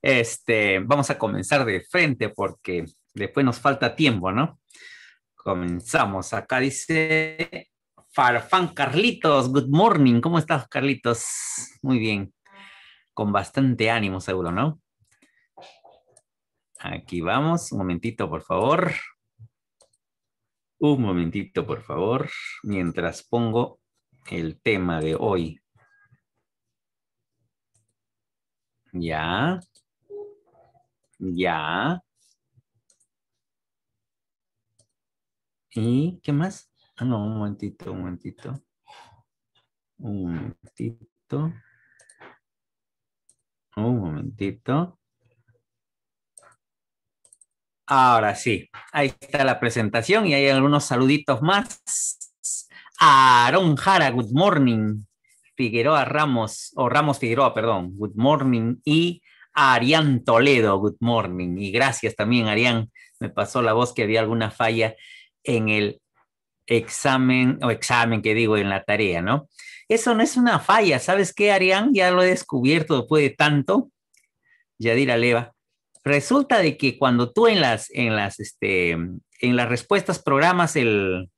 Este, vamos a comenzar de frente porque después nos falta tiempo, ¿no? Comenzamos. Acá dice Farfán Carlitos, good morning. ¿Cómo estás, Carlitos? Muy bien. Con bastante ánimo, seguro, ¿no? Aquí vamos. Un momentito, por favor. Un momentito, por favor, mientras pongo el tema de hoy. Ya. Ya. ¿Y qué más? Ah, no, un momentito, un momentito. Un momentito. Un momentito. Ahora sí, ahí está la presentación y hay algunos saluditos más. Aaron Jara, good morning. Figueroa Ramos, o Ramos Figueroa, perdón, good morning. Y Arián Toledo, good morning. Y gracias también, Arián. Me pasó la voz que había alguna falla en el examen, o examen que digo, en la tarea, ¿no? Eso no es una falla. ¿Sabes qué, Arián? Ya lo he descubierto después de tanto. Yadira Leva. Resulta de que cuando tú en las, en las, este, en las respuestas programas el,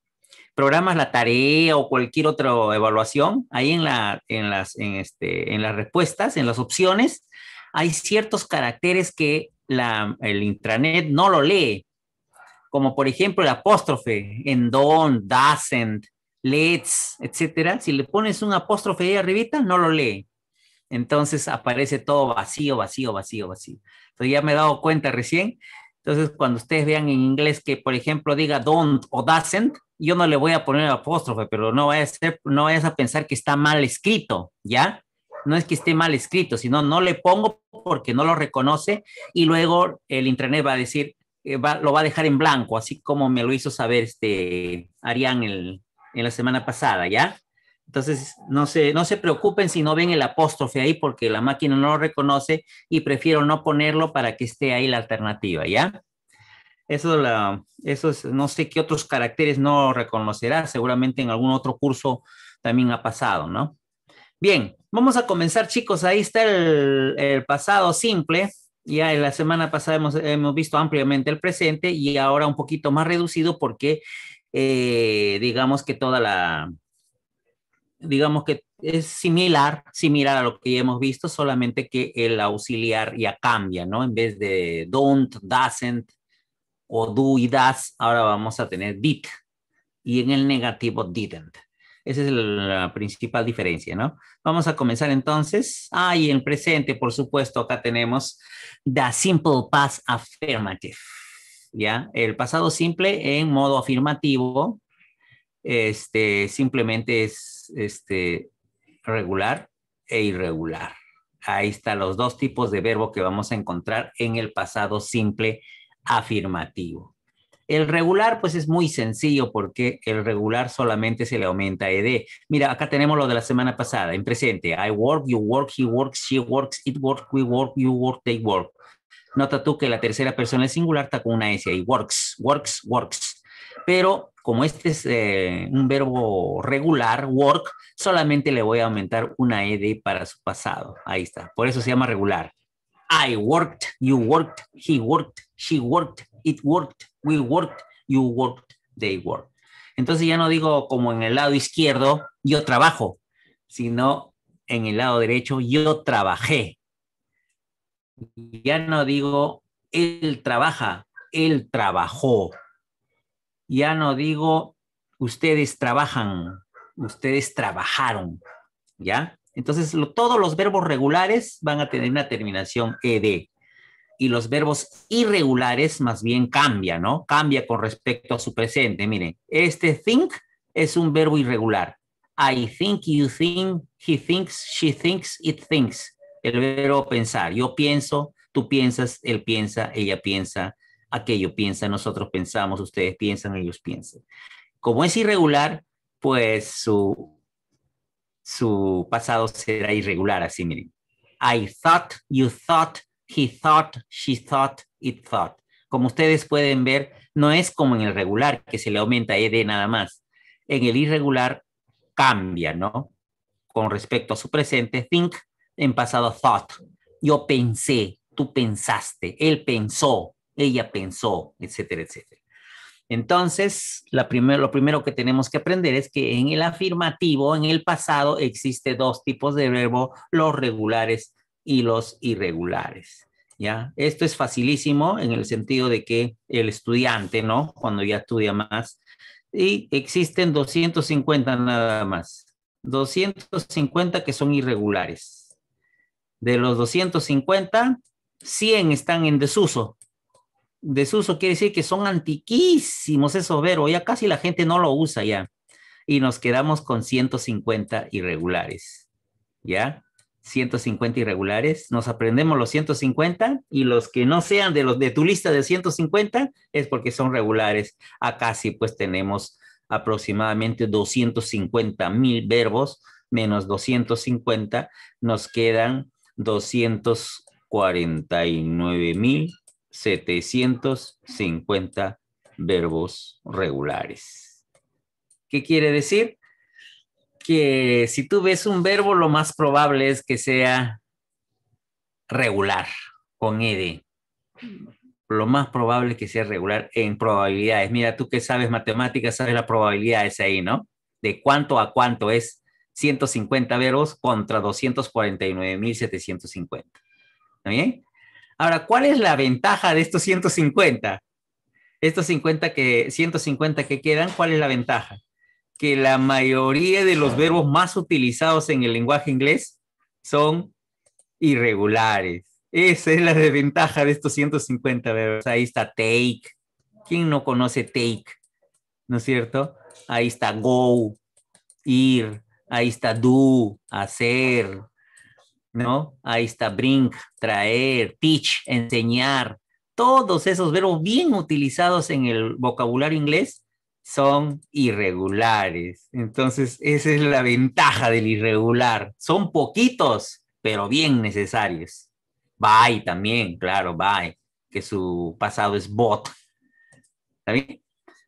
programas la tarea o cualquier otra evaluación, ahí en, la, las, este, en las respuestas, en las opciones, hay ciertos caracteres que el intranet no lo lee, como por ejemplo el apóstrofe en don, doesn't, let's, etcétera. Si le pones un apóstrofe ahí arribita, no lo lee. Entonces aparece todo vacío, vacío, vacío, vacío. ya me he dado cuenta recién. Entonces cuando ustedes vean en inglés que, por ejemplo, diga don't o doesn't, yo no le voy a poner apóstrofe, pero no no vayas a pensar que está mal escrito, ¿ya? no es que esté mal escrito, sino no le pongo porque no lo reconoce y luego el intranet va a decir, eh, lo va a dejar en blanco, así como me lo hizo saber este Arián en la semana pasada, ¿ya? Entonces, no se, no se preocupen si no ven el apóstrofe ahí porque la máquina no lo reconoce y prefiero no ponerlo para que esté ahí la alternativa, ¿ya? Eso, eso no sé qué otros caracteres no reconocerá, seguramente en algún otro curso también ha pasado, ¿no? Bien, vamos a comenzar, chicos. Ahí está el, pasado simple. Ya en la semana pasada hemos, visto ampliamente el presente y ahora un poquito más reducido porque eh, digamos que toda la, digamos que es similar, similar a lo que ya hemos visto, solamente que el auxiliar ya cambia, ¿no? En vez de don't, doesn't o do y does, ahora vamos a tener did. Y en el negativo, didn't. Esa es la principal diferencia, ¿no? Vamos a comenzar entonces. Ah, y en presente, por supuesto, acá tenemos the simple past affirmative, ¿ya? El pasado simple en modo afirmativo, este, simplemente es este, regular e irregular. Ahí están los dos tipos de verbo que vamos a encontrar en el pasado simple afirmativo. El regular, pues es muy sencillo porque el regular solamente se le aumenta ED. Mira, acá tenemos lo de la semana pasada, en presente. I work, you work, he works, she works, it works, we work, you work, they work. Nota tú que la tercera persona es singular, está con una S ahí. Works, works, works. Pero como este es eh, un verbo regular, work, solamente le voy a aumentar una ED para su pasado. Ahí está. Por eso se llama regular. I worked, you worked, he worked, she worked, it worked, we worked, you worked, they worked. Entonces ya no digo como en el lado izquierdo, yo trabajo, sino en el lado derecho, yo trabajé. Ya no digo, él trabaja, él trabajó. Ya no digo, ustedes trabajan, ustedes trabajaron, ¿ya? Entonces, todos los verbos regulares van a tener una terminación ed y los verbos irregulares más bien cambian, ¿no? Cambia con respecto a su presente. Miren, este think es un verbo irregular. I think, you think, he thinks, she thinks, it thinks. El verbo pensar. Yo pienso, tú piensas, él piensa, ella piensa, aquello piensa, nosotros pensamos, ustedes piensan, ellos piensan. Como es irregular, pues su, su pasado será irregular, así miren. I thought, you thought, he thought, she thought, it thought. Como ustedes pueden ver, no es como en el regular, que se le aumenta ed nada más. En el irregular cambia, ¿no? Con respecto a su presente, think, en pasado thought. Yo pensé, tú pensaste, él pensó, ella pensó, etcétera, etcétera. Entonces, la lo primero que tenemos que aprender es que en el afirmativo, en el pasado, existe dos tipos de verbo, los regulares y los irregulares. ¿Ya? Esto es facilísimo en el sentido de que el estudiante, ¿no? Cuando ya estudia más, y existen 250 nada más, 250 que son irregulares. De los 250, 100 están en desuso. Desuso quiere decir que son antiquísimos esos verbos, ya casi la gente no lo usa ya. Y nos quedamos con 150 irregulares, ¿ya? 150 irregulares, nos aprendemos los 150 y los que no sean de los de tu lista de 150 es porque son regulares. Acá sí pues tenemos aproximadamente 250 mil verbos menos 250 nos quedan 249 mil 750 verbos regulares. ¿Qué quiere decir? que si tú ves un verbo, lo más probable es que sea regular, con ed. Lo más probable es que sea regular en probabilidades. Mira, tú que sabes matemáticas, sabes la probabilidad es ahí, ¿no? De cuánto a cuánto es 150 verbos contra 249.750. ¿Está bien? Ahora, ¿cuál es la ventaja de estos 150? Estos 50 que, 150 que quedan, ¿cuál es la ventaja? que la mayoría de los verbos más utilizados en el lenguaje inglés son irregulares. Esa es la desventaja de estos 150 verbos. Ahí está take. ¿Quién no conoce take? ¿No es cierto? Ahí está go, ir. Ahí está do, hacer. ¿No? Ahí está bring, traer, teach, enseñar. Todos esos verbos bien utilizados en el vocabulario inglés son irregulares. Entonces, esa es la ventaja del irregular. Son poquitos, pero bien necesarios. Bye también, claro, bye, que su pasado es bot. ¿Está bien?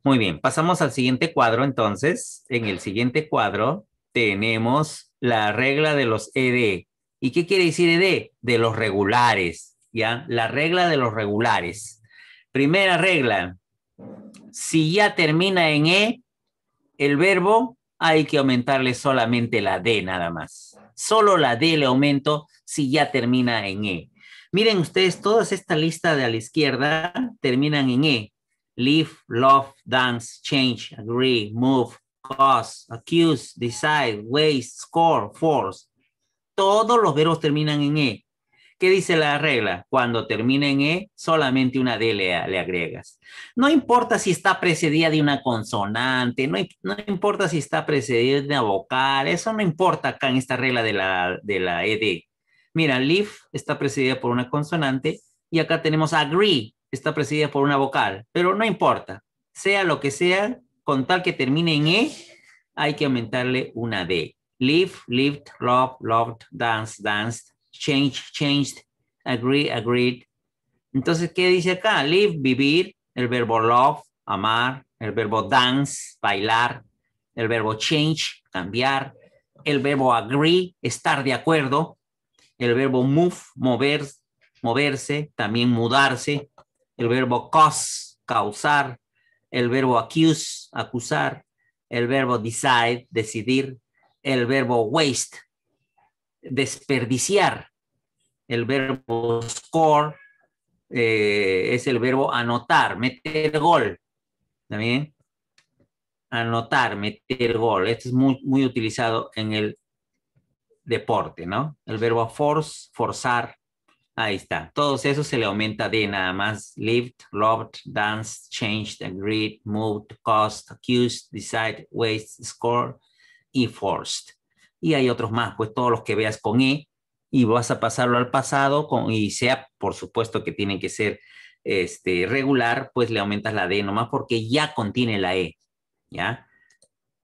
Muy bien, pasamos al siguiente cuadro entonces. En el siguiente cuadro tenemos la regla de los ED. ¿Y qué quiere decir ED? De los regulares, ¿ya? La regla de los regulares. Primera regla, si ya termina en E, el verbo hay que aumentarle solamente la D nada más. Solo la D le aumento si ya termina en E. Miren ustedes, toda esta lista de a la izquierda terminan en E. Live, love, dance, change, agree, move, cause, accuse, decide, waste, score, force. Todos los verbos terminan en E. ¿Qué dice la regla? Cuando termina en E, solamente una D le, agregas. No importa si está precedida de una consonante, no, importa si está precedida de una vocal, eso no importa acá en esta regla de la, de la ED. Mira, leave está precedida por una consonante y acá tenemos agree, está precedida por una vocal, pero no importa. Sea lo que sea, con tal que termine en E, hay que aumentarle una D. Live, lived, love, loved, dance, danced, change, changed, agree, agreed. Entonces, ¿qué dice acá? Live, vivir, el verbo love, amar, el verbo dance, bailar, el verbo change, cambiar, el verbo agree, estar de acuerdo, el verbo move, mover, moverse, también mudarse, el verbo cause, causar, el verbo accuse, acusar, el verbo decide, decidir, el verbo waste, desperdiciar, el verbo score eh, es el verbo anotar, meter gol. También anotar, meter gol. Esto es muy, muy utilizado en el deporte, ¿no? El verbo force, forzar. Ahí está. Todos esos se le aumenta de nada más. Lived, loved, danced, changed, agreed, moved, cost, accused, decide, waste, score y forced. Y hay otros más, pues todos los que veas con E y vas a pasarlo al pasado y sea, por supuesto que tiene que ser este, regular, pues le aumentas la D nomás porque ya contiene la E, ¿ya?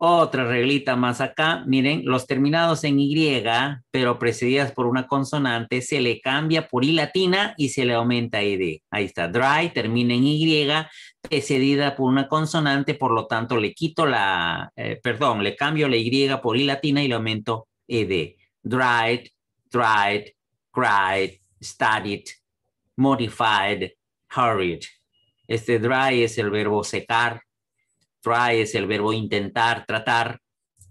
Otra reglita más acá, miren, los terminados en Y, pero precedidas por una consonante, se le cambia por I latina y se le aumenta ED. Ahí está, dry termina en Y, precedida por una consonante, por lo tanto le quito la, eh, perdón, le cambio la Y por I latina y le aumento ED. Dried, tried, cried, studied, modified, hurried. Este dry es el verbo secar, try es el verbo intentar, tratar,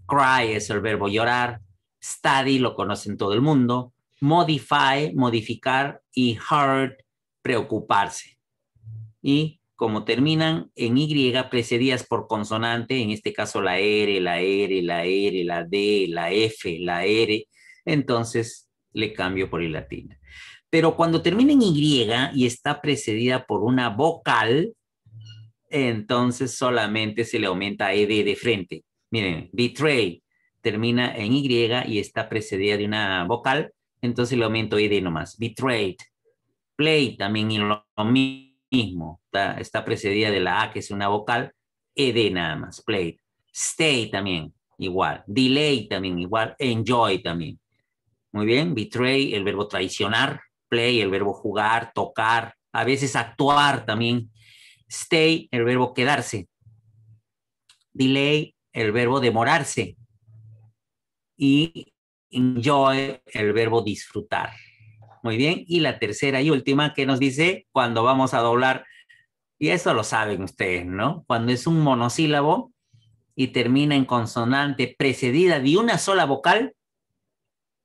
cry es el verbo llorar, study lo conocen todo el mundo, modify, modificar y hurt, preocuparse. Y como terminan en Y precedidas por consonante, en este caso la R, la R, la R, la D, la F, la R, entonces le cambio por el latina. Pero cuando termina en Y y está precedida por una vocal, entonces solamente se le aumenta ED de frente. Miren, betray termina en Y y está precedida de una vocal, entonces le aumento ED nomás. Betrayed. Play también lo mismo. Está, está precedida de la A, que es una vocal, ED nada más. Play. Stay también, igual. Delay también, igual. Enjoy también. Muy bien, betray, el verbo traicionar, play, el verbo jugar, tocar, a veces actuar también. Stay, el verbo quedarse. Delay, el verbo demorarse. Y enjoy, el verbo disfrutar. Muy bien. Y la tercera y última que nos dice cuando vamos a doblar, y eso lo saben ustedes, ¿no? Cuando es un monosílabo y termina en consonante precedida de una sola vocal,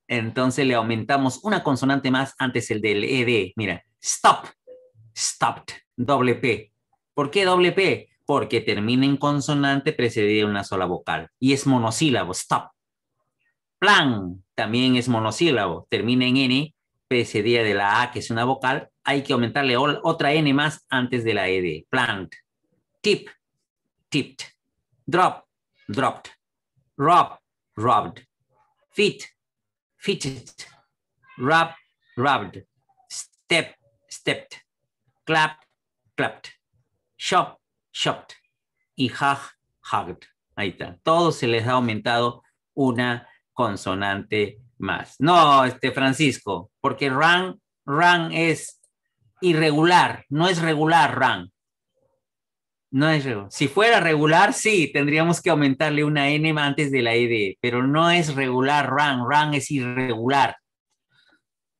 entonces le aumentamos una consonante más antes el del ED. Mira, stop, stopped, doble P. ¿Por qué doble P? Porque termina en consonante precedida de una sola vocal. Y es monosílabo, stop. Plan también es monosílabo, termina en N, precedida de la A, que es una vocal. Hay que aumentarle otra N más antes de la ED. Plant, tip, tipped. Drop, dropped. Rob, robbed. Fit, fidget, rub, rubbed, step, stepped, clap, clapped, shop, shopped y hug, hugged. Ahí está. todo se les ha aumentado una consonante más. No, este Francisco, porque run, run es irregular, no es regular run. No es Si fuera regular, sí, tendríamos que aumentarle una N antes de la ED, pero no es regular run, run es irregular.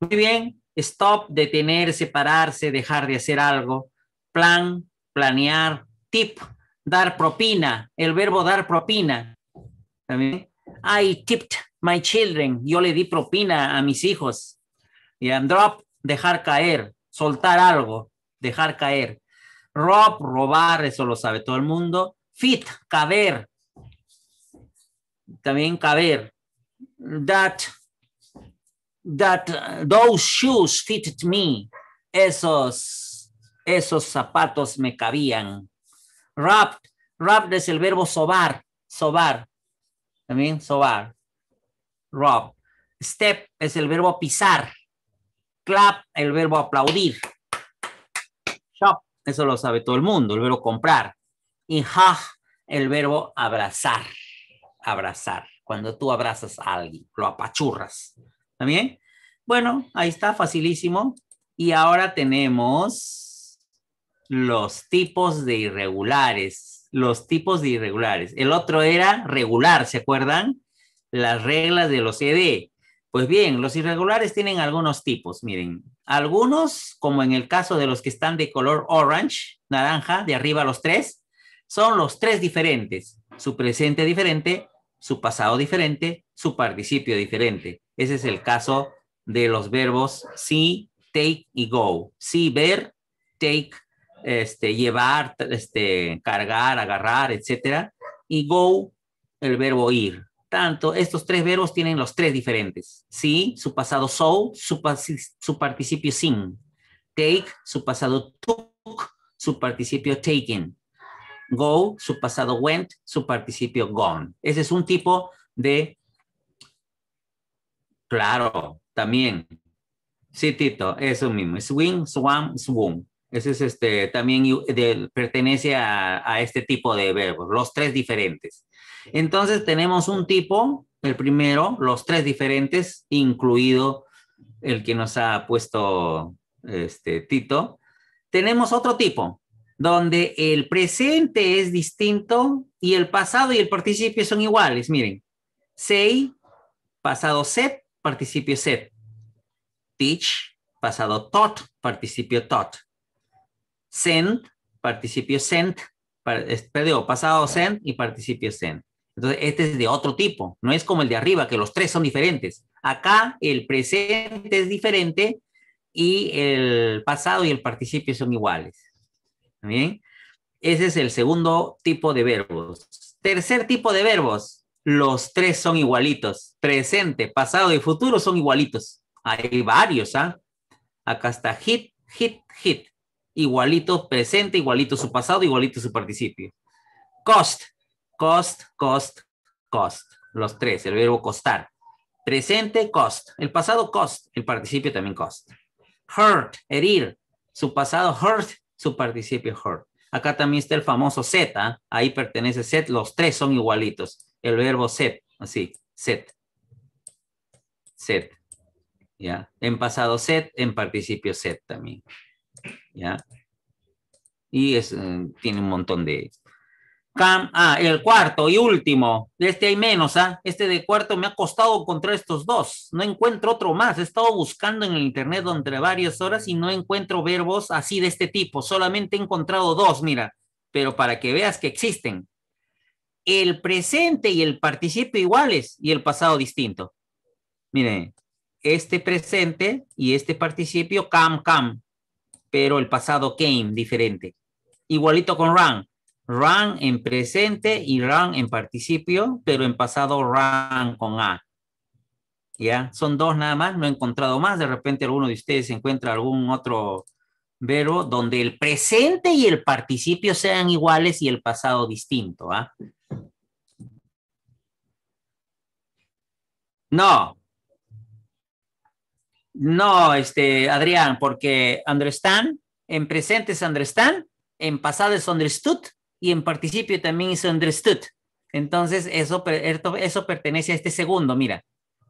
Muy bien, stop, detener, separarse, dejar de hacer algo. Plan, planear, tip, dar propina, el verbo dar propina. También, I tipped my children, yo le di propina a mis hijos. Y drop, dejar caer, soltar algo, dejar caer. Rob, robar, eso lo sabe todo el mundo. Fit, caber. También caber. That, that, those shoes fit me. Esos, esos zapatos me cabían. Rob, rob es el verbo sobar, sobar. También sobar. Rob. Step es el verbo pisar. Clap, el verbo aplaudir. Eso lo sabe todo el mundo, el verbo comprar. Y ja, el verbo abrazar, abrazar. Cuando tú abrazas a alguien, lo apachurras. ¿También? Bueno, ahí está, facilísimo. Y ahora tenemos los tipos de irregulares. Los tipos de irregulares. El otro era regular, ¿se acuerdan? Las reglas de los ED. Pues bien, los irregulares tienen algunos tipos. Miren, algunos, como en el caso de los que están de color orange, naranja, de arriba los tres, son los tres diferentes, su presente diferente, su pasado diferente, su participio diferente. Ese es el caso de los verbos see, take y go. See, ver, take, este, llevar, este, cargar, agarrar, etc. Y go, el verbo ir tanto, estos tres verbos tienen los tres diferentes. Sí, su pasado so, su, su participio sin. Take, su pasado took, su participio taken. Go, su pasado went, su participio gone. Ese es un tipo de... Claro, también. Sí, Tito, eso mismo. Swing, swam, swum. Ese es este, también pertenece a, a este tipo de verbos, los tres diferentes. Entonces tenemos un tipo, el primero, los tres diferentes, incluido el que nos ha puesto este Tito. Tenemos otro tipo, donde el presente es distinto y el pasado y el participio son iguales. Miren, say, pasado set, participio set. Teach, pasado taught, participio taught. Send, participio sent, pasado sent y participio sent. Entonces, este es de otro tipo, no es como el de arriba, que los tres son diferentes. Acá el presente es diferente y el pasado y el participio son iguales. ¿Bien? Ese es el segundo tipo de verbos. Tercer tipo de verbos, los tres son igualitos. Presente, pasado y futuro son igualitos. Hay varios, ¿ah? Acá está hit, hit, hit. Igualito presente, igualito su pasado, igualito su participio. Cost, Cost, cost, cost. Los tres, el verbo costar. Presente, cost. El pasado, cost. El participio también, cost. Hurt, herir. Su pasado, hurt. Su participio, hurt. Acá también está el famoso Z. ¿ah? Ahí pertenece set. Los tres son igualitos. El verbo set. Así, set. Set. ¿Ya? En pasado set, en participio set también. ¿Ya? Y es, eh, tiene un montón de Cam, ah, el cuarto y último. Este hay menos, ¿ah? Este de cuarto me ha costado encontrar estos dos. No encuentro otro más. He estado buscando en el internet durante varias horas y no encuentro verbos así de este tipo. Solamente he encontrado dos, mira. Pero para que veas que existen. El presente y el participio iguales y el pasado distinto. Miren, este presente y este participio cam, cam. Pero el pasado came diferente. Igualito con RUN Run en presente y run en participio, pero en pasado run con A. ¿Ya? Son dos nada más, no he encontrado más. De repente alguno de ustedes encuentra algún otro verbo donde el presente y el participio sean iguales y el pasado distinto. ¿ah? No. No, este, Adrián, porque understand, en presente es understand, en pasado es understood y en participio también is understood. Entonces, eso, eso pertenece a este segundo, mira,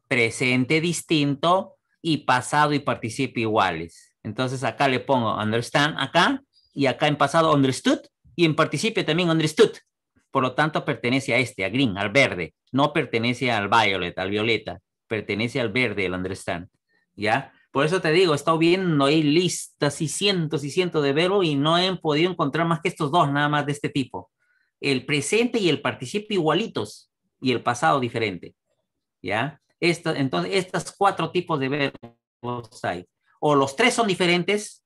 presente distinto y pasado y participio iguales. Entonces, acá le pongo understand acá y acá en pasado understood y en participio también understood. Por lo tanto, pertenece a este, a green, al verde. No pertenece al violet, al violeta. Pertenece al verde, el understand. ¿Ya? Por eso te digo, he estado viendo ahí listas y cientos y cientos de verbos y no he podido encontrar más que estos dos nada más de este tipo. El presente y el participio igualitos y el pasado diferente. ¿Ya? entonces, estos cuatro tipos de verbos hay. O los tres son diferentes,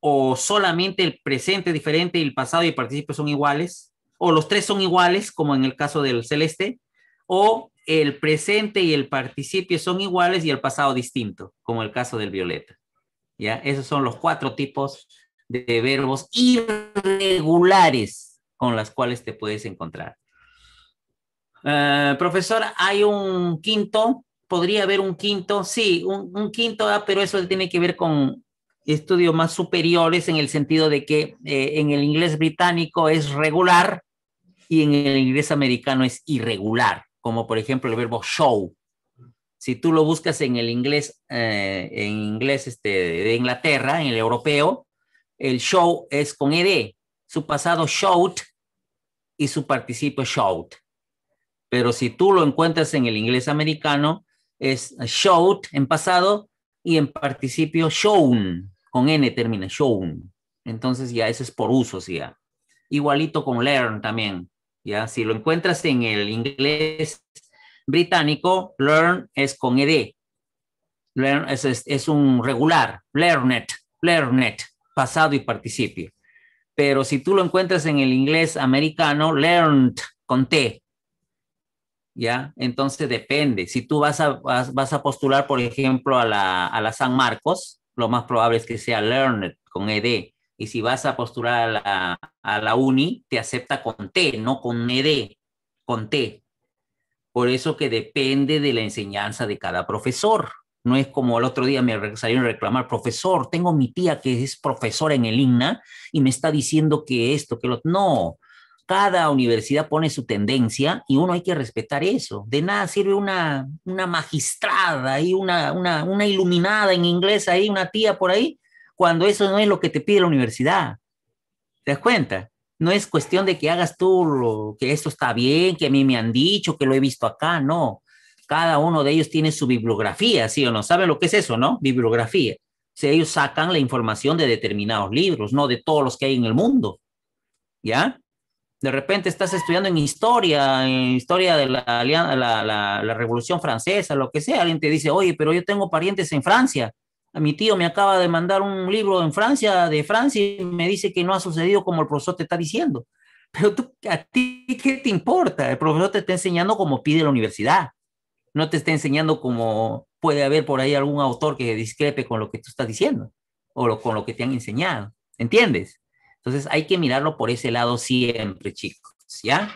o solamente el presente diferente y el pasado y el participio son iguales, o los tres son iguales, como en el caso del celeste, o el presente y el participio son iguales y el pasado distinto, como el caso del violeta. ¿Ya? Esos son los cuatro tipos de verbos irregulares con las cuales te puedes encontrar. Eh, profesor, hay un quinto, podría haber un quinto, sí, un, quinto, ah, pero eso tiene que ver con estudios más superiores en el sentido de que eh, en el inglés británico es regular y en el inglés americano es irregular como por ejemplo el verbo show. Si tú lo buscas en el inglés, eh, en inglés este, de Inglaterra, en el europeo, el show es con ed, su pasado showed y su participio showed. Pero si tú lo encuentras en el inglés americano, es showed en pasado y en participio shown, con n termina shown. Entonces ya eso es por uso, ya. Igualito con learn también. Si lo encuentras en el inglés británico, learn es con ed. es, un regular, learn it, pasado y participio. Pero si tú lo encuentras en el inglés americano, learned con T. ¿Ya? Entonces depende. Si tú vas a, a postular, por ejemplo, a la, a la San Marcos, lo más probable es que sea learned con ED y si vas a postular a la, a la uni, te acepta con T, no con ED, con T. Por eso que depende de la enseñanza de cada profesor. No es como el otro día me salieron a reclamar, profesor, tengo mi tía que es profesora en el INNA y me está diciendo que esto, que lo... No, cada universidad pone su tendencia y uno hay que respetar eso. De nada sirve una, una magistrada y una, una, una iluminada en inglés ahí, una tía por ahí, cuando eso no es lo que te pide la universidad. ¿Te das cuenta? No es cuestión de que hagas tú lo que esto está bien, que a mí me han dicho, que lo he visto acá, no. Cada uno de ellos tiene su bibliografía, ¿sí o no? ¿Saben lo que es eso, no? Bibliografía. si ellos sacan la información de determinados libros, no de todos los que hay en el mundo. ¿Ya? De repente estás estudiando en historia, en historia de la, la Revolución Francesa, lo que sea. Alguien te dice, oye, pero yo tengo parientes en Francia. A mi tío me acaba de mandar un libro en Francia, de Francia, y me dice que no ha sucedido como el profesor te está diciendo. Pero tú, ¿a ti qué te importa? El profesor te está enseñando como pide la universidad. No te está enseñando como puede haber por ahí algún autor que discrepe con lo que tú estás diciendo o con lo que te han enseñado. ¿Entiendes? Entonces hay que mirarlo por ese lado siempre, chicos. ¿Ya?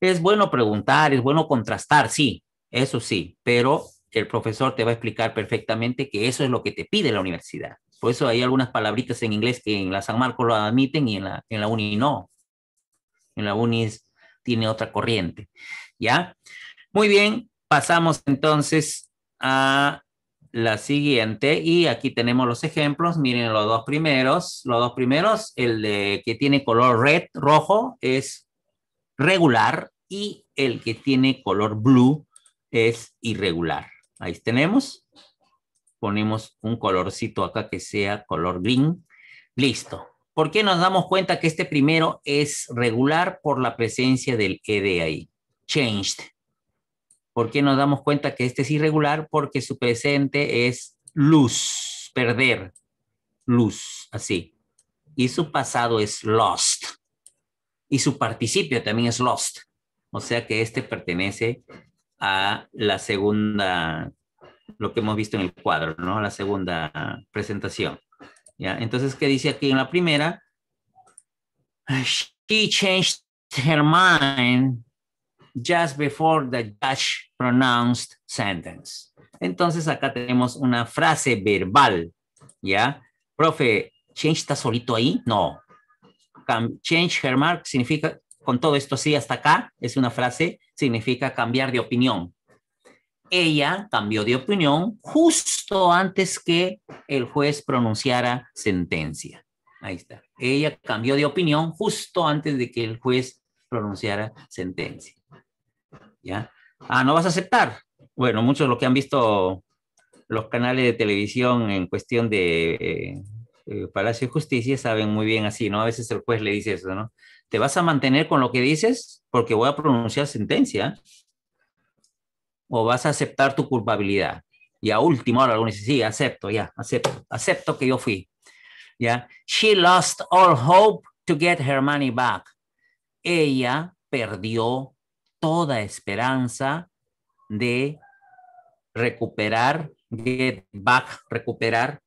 Es bueno preguntar, es bueno contrastar, sí, eso sí, pero el profesor te va a explicar perfectamente que eso es lo que te pide la universidad. Por eso hay algunas palabritas en inglés que en la San Marcos lo admiten y en la, en la uni no. En la uni tiene otra corriente. ¿Ya? Muy bien, pasamos entonces a la siguiente y aquí tenemos los ejemplos. Miren los dos primeros. Los dos primeros, el que tiene color red, rojo, es regular y el que tiene color blue es irregular. Ahí tenemos. Ponemos un colorcito acá que sea color green. Listo. ¿Por qué nos damos cuenta que este primero es regular por la presencia del de ahí? Changed. ¿Por qué nos damos cuenta que este es irregular? Porque su presente es luz, perder, luz, así. Y su pasado es lost. Y su participio también es lost. O sea que este pertenece a la segunda, lo que hemos visto en el cuadro, ¿no? La segunda presentación. ¿Ya? Entonces, ¿qué dice aquí en la primera? She changed her mind just before the judge pronounced sentence. Entonces, acá tenemos una frase verbal, ¿ya? Profe, ¿change está solito ahí? No. Change her mark significa con todo esto sí hasta acá, es una frase, significa cambiar de opinión. Ella cambió de opinión justo antes que el juez pronunciara sentencia. Ahí está. Ella cambió de opinión justo antes de que el juez pronunciara sentencia. ¿Ya? Ah, ¿no vas a aceptar? Bueno, muchos de los que han visto los canales de televisión en cuestión de eh, eh, Palacio de Justicia saben muy bien así, ¿no? A veces el juez le dice eso, ¿no? ¿Te vas a mantener con lo que dices? Porque voy a pronunciar sentencia. ¿O vas a aceptar tu culpabilidad? Y a último, ahora algunos dicen, sí, acepto, ya, acepto, acepto que yo fui. ¿Ya? She lost all hope to get her money back. Ella perdió toda esperanza de recuperar, get back, recuperar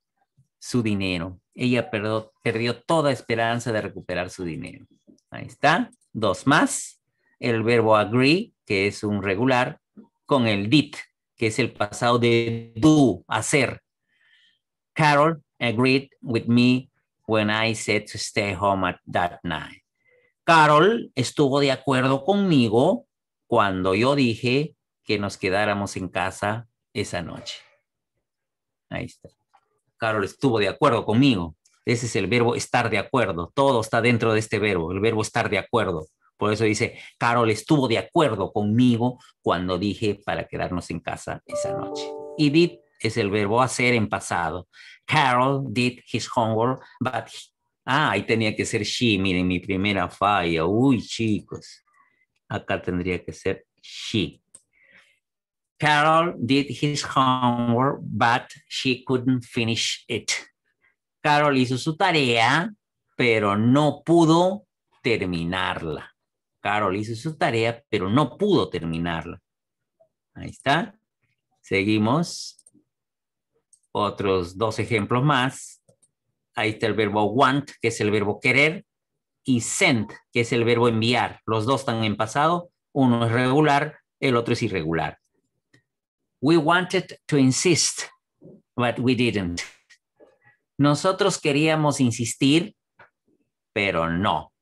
su dinero. Ella perdió toda esperanza de recuperar su dinero. Ahí está. Dos más. El verbo agree, que es un regular, con el did, que es el pasado de do, hacer. Carol agreed with me when I said to stay home at that night. Carol estuvo de acuerdo conmigo cuando yo dije que nos quedáramos en casa esa noche. Ahí está. Carol estuvo de acuerdo conmigo. Ese es el verbo estar de acuerdo. Todo está dentro de este verbo, el verbo estar de acuerdo. Por eso dice, Carol estuvo de acuerdo conmigo cuando dije para quedarnos en casa esa noche. Y did es el verbo hacer en pasado. Carol did his homework, but... Ah, ahí tenía que ser she, miren, mi primera falla. Uy, chicos. Acá tendría que ser she. Carol did his homework, but she couldn't finish it. Carol hizo su tarea, pero no pudo terminarla. Carol hizo su tarea, pero no pudo terminarla. Ahí está. Seguimos. Otros dos ejemplos más. Ahí está el verbo want, que es el verbo querer, y send, que es el verbo enviar. Los dos están en pasado. Uno es regular, el otro es irregular. We wanted to insist, but we didn't. Nosotros queríamos insistir, pero no.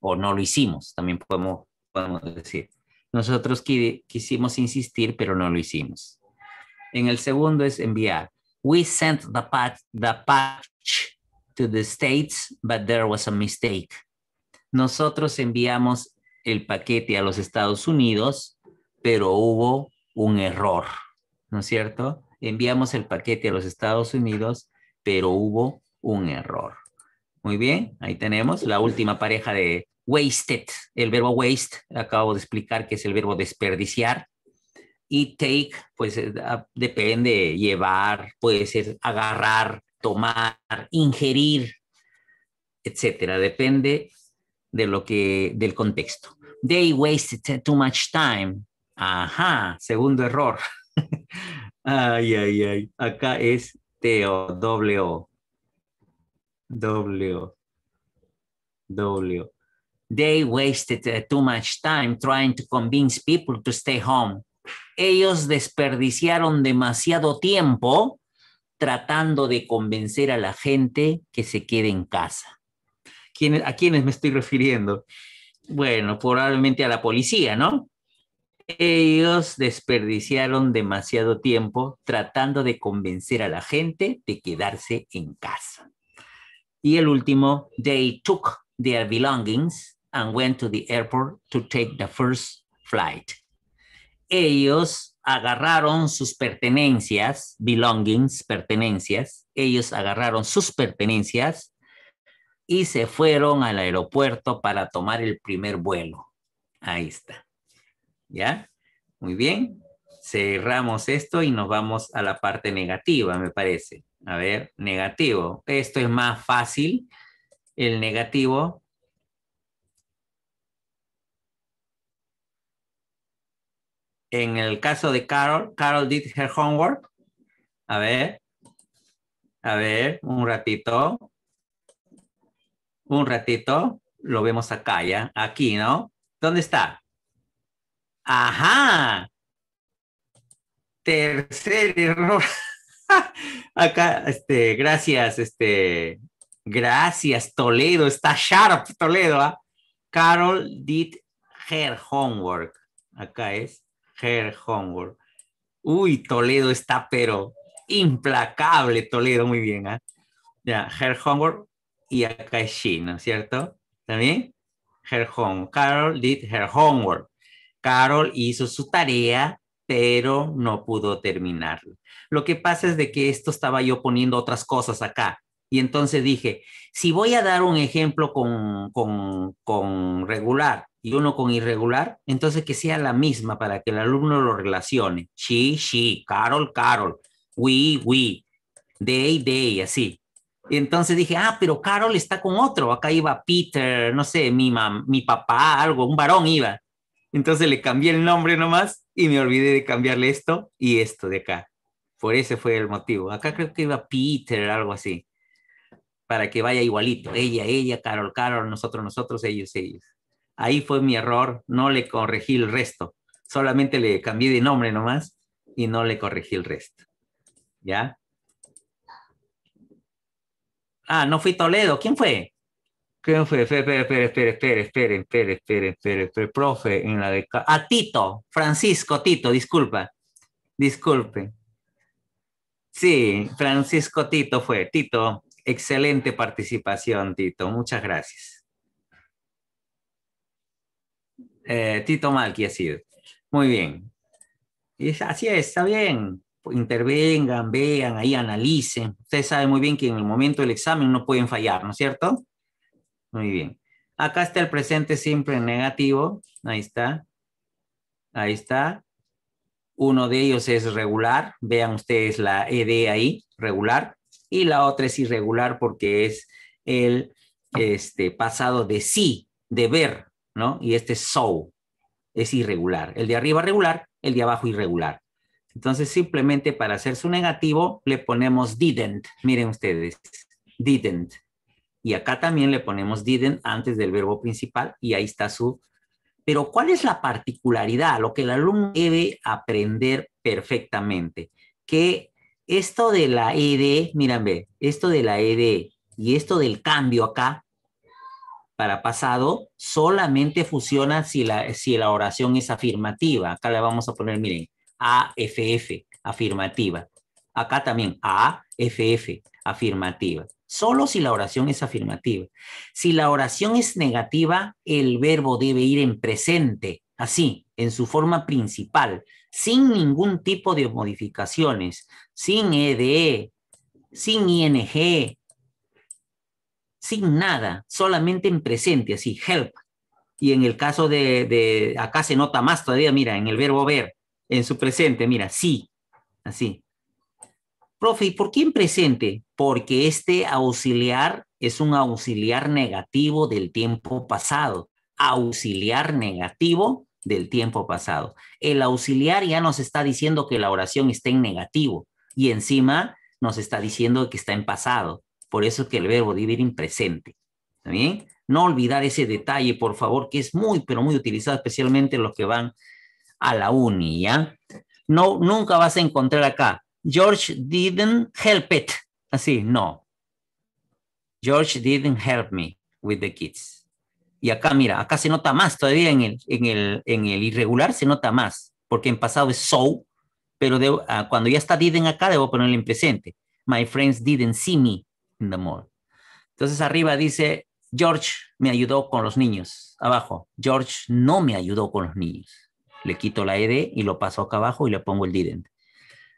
O no lo hicimos, también podemos, podemos decir. Nosotros quisimos insistir, pero no lo hicimos. En el segundo es enviar. We sent the, the patch to the States, but there was a mistake. Nosotros enviamos el paquete a los Estados Unidos, pero hubo un error, ¿no es cierto? Enviamos el paquete a los Estados Unidos, pero hubo un error. Muy bien, ahí tenemos la última pareja de wasted. El verbo waste, acabo de explicar que es el verbo desperdiciar. Y take, pues eh, depende, llevar, puede ser agarrar, tomar, ingerir, etcétera. Depende de lo que, del contexto. They wasted too much time. Ajá, segundo error. ay, ay, ay. Acá es Teo, W. O. They wasted uh, too much time trying to convince people to stay home. Ellos desperdiciaron demasiado tiempo tratando de convencer a la gente que se quede en casa. ¿A quiénes me estoy refiriendo? Bueno, probablemente a la policía, ¿no? Ellos desperdiciaron demasiado tiempo tratando de convencer a la gente de quedarse en casa. Y el último, they took their belongings and went to the airport to take the first flight. Ellos agarraron sus pertenencias, belongings, pertenencias, ellos agarraron sus pertenencias y se fueron al aeropuerto para tomar el primer vuelo. Ahí está. ¿Ya? Muy bien. Cerramos esto y nos vamos a la parte negativa, me parece. A ver, negativo. Esto es más fácil. El negativo en el caso de Carol, Carol did her homework. A ver, a ver, un ratito. Un ratito, lo vemos acá ya, aquí, ¿no? ¿Dónde está? Ajá. Tercer error. Acá, este, gracias, este, gracias, Toledo. Está sharp, Toledo. ¿ah? Carol did her homework. Acá es her homework. Uy, Toledo está, pero implacable, Toledo. Muy bien, ¿ah? Ya, her homework y acá es she, ¿no es cierto? ¿También? Her home. Carol did her homework. Carol hizo su tarea, pero no pudo terminarlo Lo que pasa es de que esto estaba yo poniendo otras cosas acá. Y entonces dije, si voy a dar un ejemplo con, con, con regular y uno con irregular, entonces que sea la misma para que el alumno lo relacione. She, she, Carol, Carol, we, we, day day, así. Y entonces dije, ah, pero Carol está con otro. Acá iba Peter, no sé, mi, mam mi papá, algo, un varón iba. Entonces le cambié el nombre nomás y me olvidé de cambiarle esto y esto de acá. Por ese fue el motivo. Acá creo que iba Peter, algo así. Para que vaya igualito. Ella, ella, Carol, Carol, nosotros, nosotros, ellos, ellos. Ahí fue mi error. No le corregí el resto. Solamente le cambié de nombre nomás y no le corregí el resto. ¿Ya? Ah, no fui Toledo. ¿Quién fue? Esperen, espere, espere, espere, espere, espere, espere, profe, en la de... A Tito, Francisco, Tito, disculpa, disculpe. Sí, Francisco Tito fue. Tito, excelente participación, Tito, muchas gracias. Tito Malqui ha sido. Muy bien. así es, está bien intervengan, vean, ahí analicen. Ustedes saben muy bien que en el momento del examen no pueden fallar, ¿no es cierto? Muy bien. Acá está el presente siempre en negativo. Ahí está. Ahí está. Uno de ellos es regular. Vean ustedes la ED ahí, regular. Y la otra es irregular porque es el este, pasado de sí, de ver, ¿no? Y este so es irregular. El de arriba regular, el de abajo irregular. Entonces, simplemente para hacer su negativo, le ponemos didn't. Miren ustedes, didn't. Y acá también le ponemos didn't antes del verbo principal y ahí está su... Pero ¿cuál es la particularidad? Lo que el alumno debe aprender perfectamente. Que esto de la ED, miren, esto de la ED y esto del cambio acá para pasado solamente funciona si la, si la oración es afirmativa. Acá le vamos a poner, miren, AFF, afirmativa. Acá también AFF, afirmativa. Solo si la oración es afirmativa. Si la oración es negativa, el verbo debe ir en presente, así, en su forma principal, sin ningún tipo de modificaciones, sin EDE, e, sin ING, sin nada, solamente en presente, así, help. Y en el caso de, de, acá se nota más todavía, mira, en el verbo ver, en su presente, mira, sí, así, Profe, ¿y por qué presente? Porque este auxiliar es un auxiliar negativo del tiempo pasado. Auxiliar negativo del tiempo pasado. El auxiliar ya nos está diciendo que la oración está en negativo y encima nos está diciendo que está en pasado. Por eso que el verbo debe ir en presente. ¿Está No olvidar ese detalle, por favor, que es muy, pero muy utilizado, especialmente los que van a la uni, ¿ya? No, nunca vas a encontrar acá George didn't help it. Así, no. George didn't help me with the kids. Y acá, mira, acá se nota más todavía en el, en el, irregular, se nota más, porque en pasado es so, pero ah, cuando ya está didn't acá, debo ponerle en presente. My friends didn't see me in the mall. Entonces arriba dice, George me ayudó con los niños. Abajo, George no me ayudó con los niños. Le quito la ED y lo paso acá abajo y le pongo el didn't.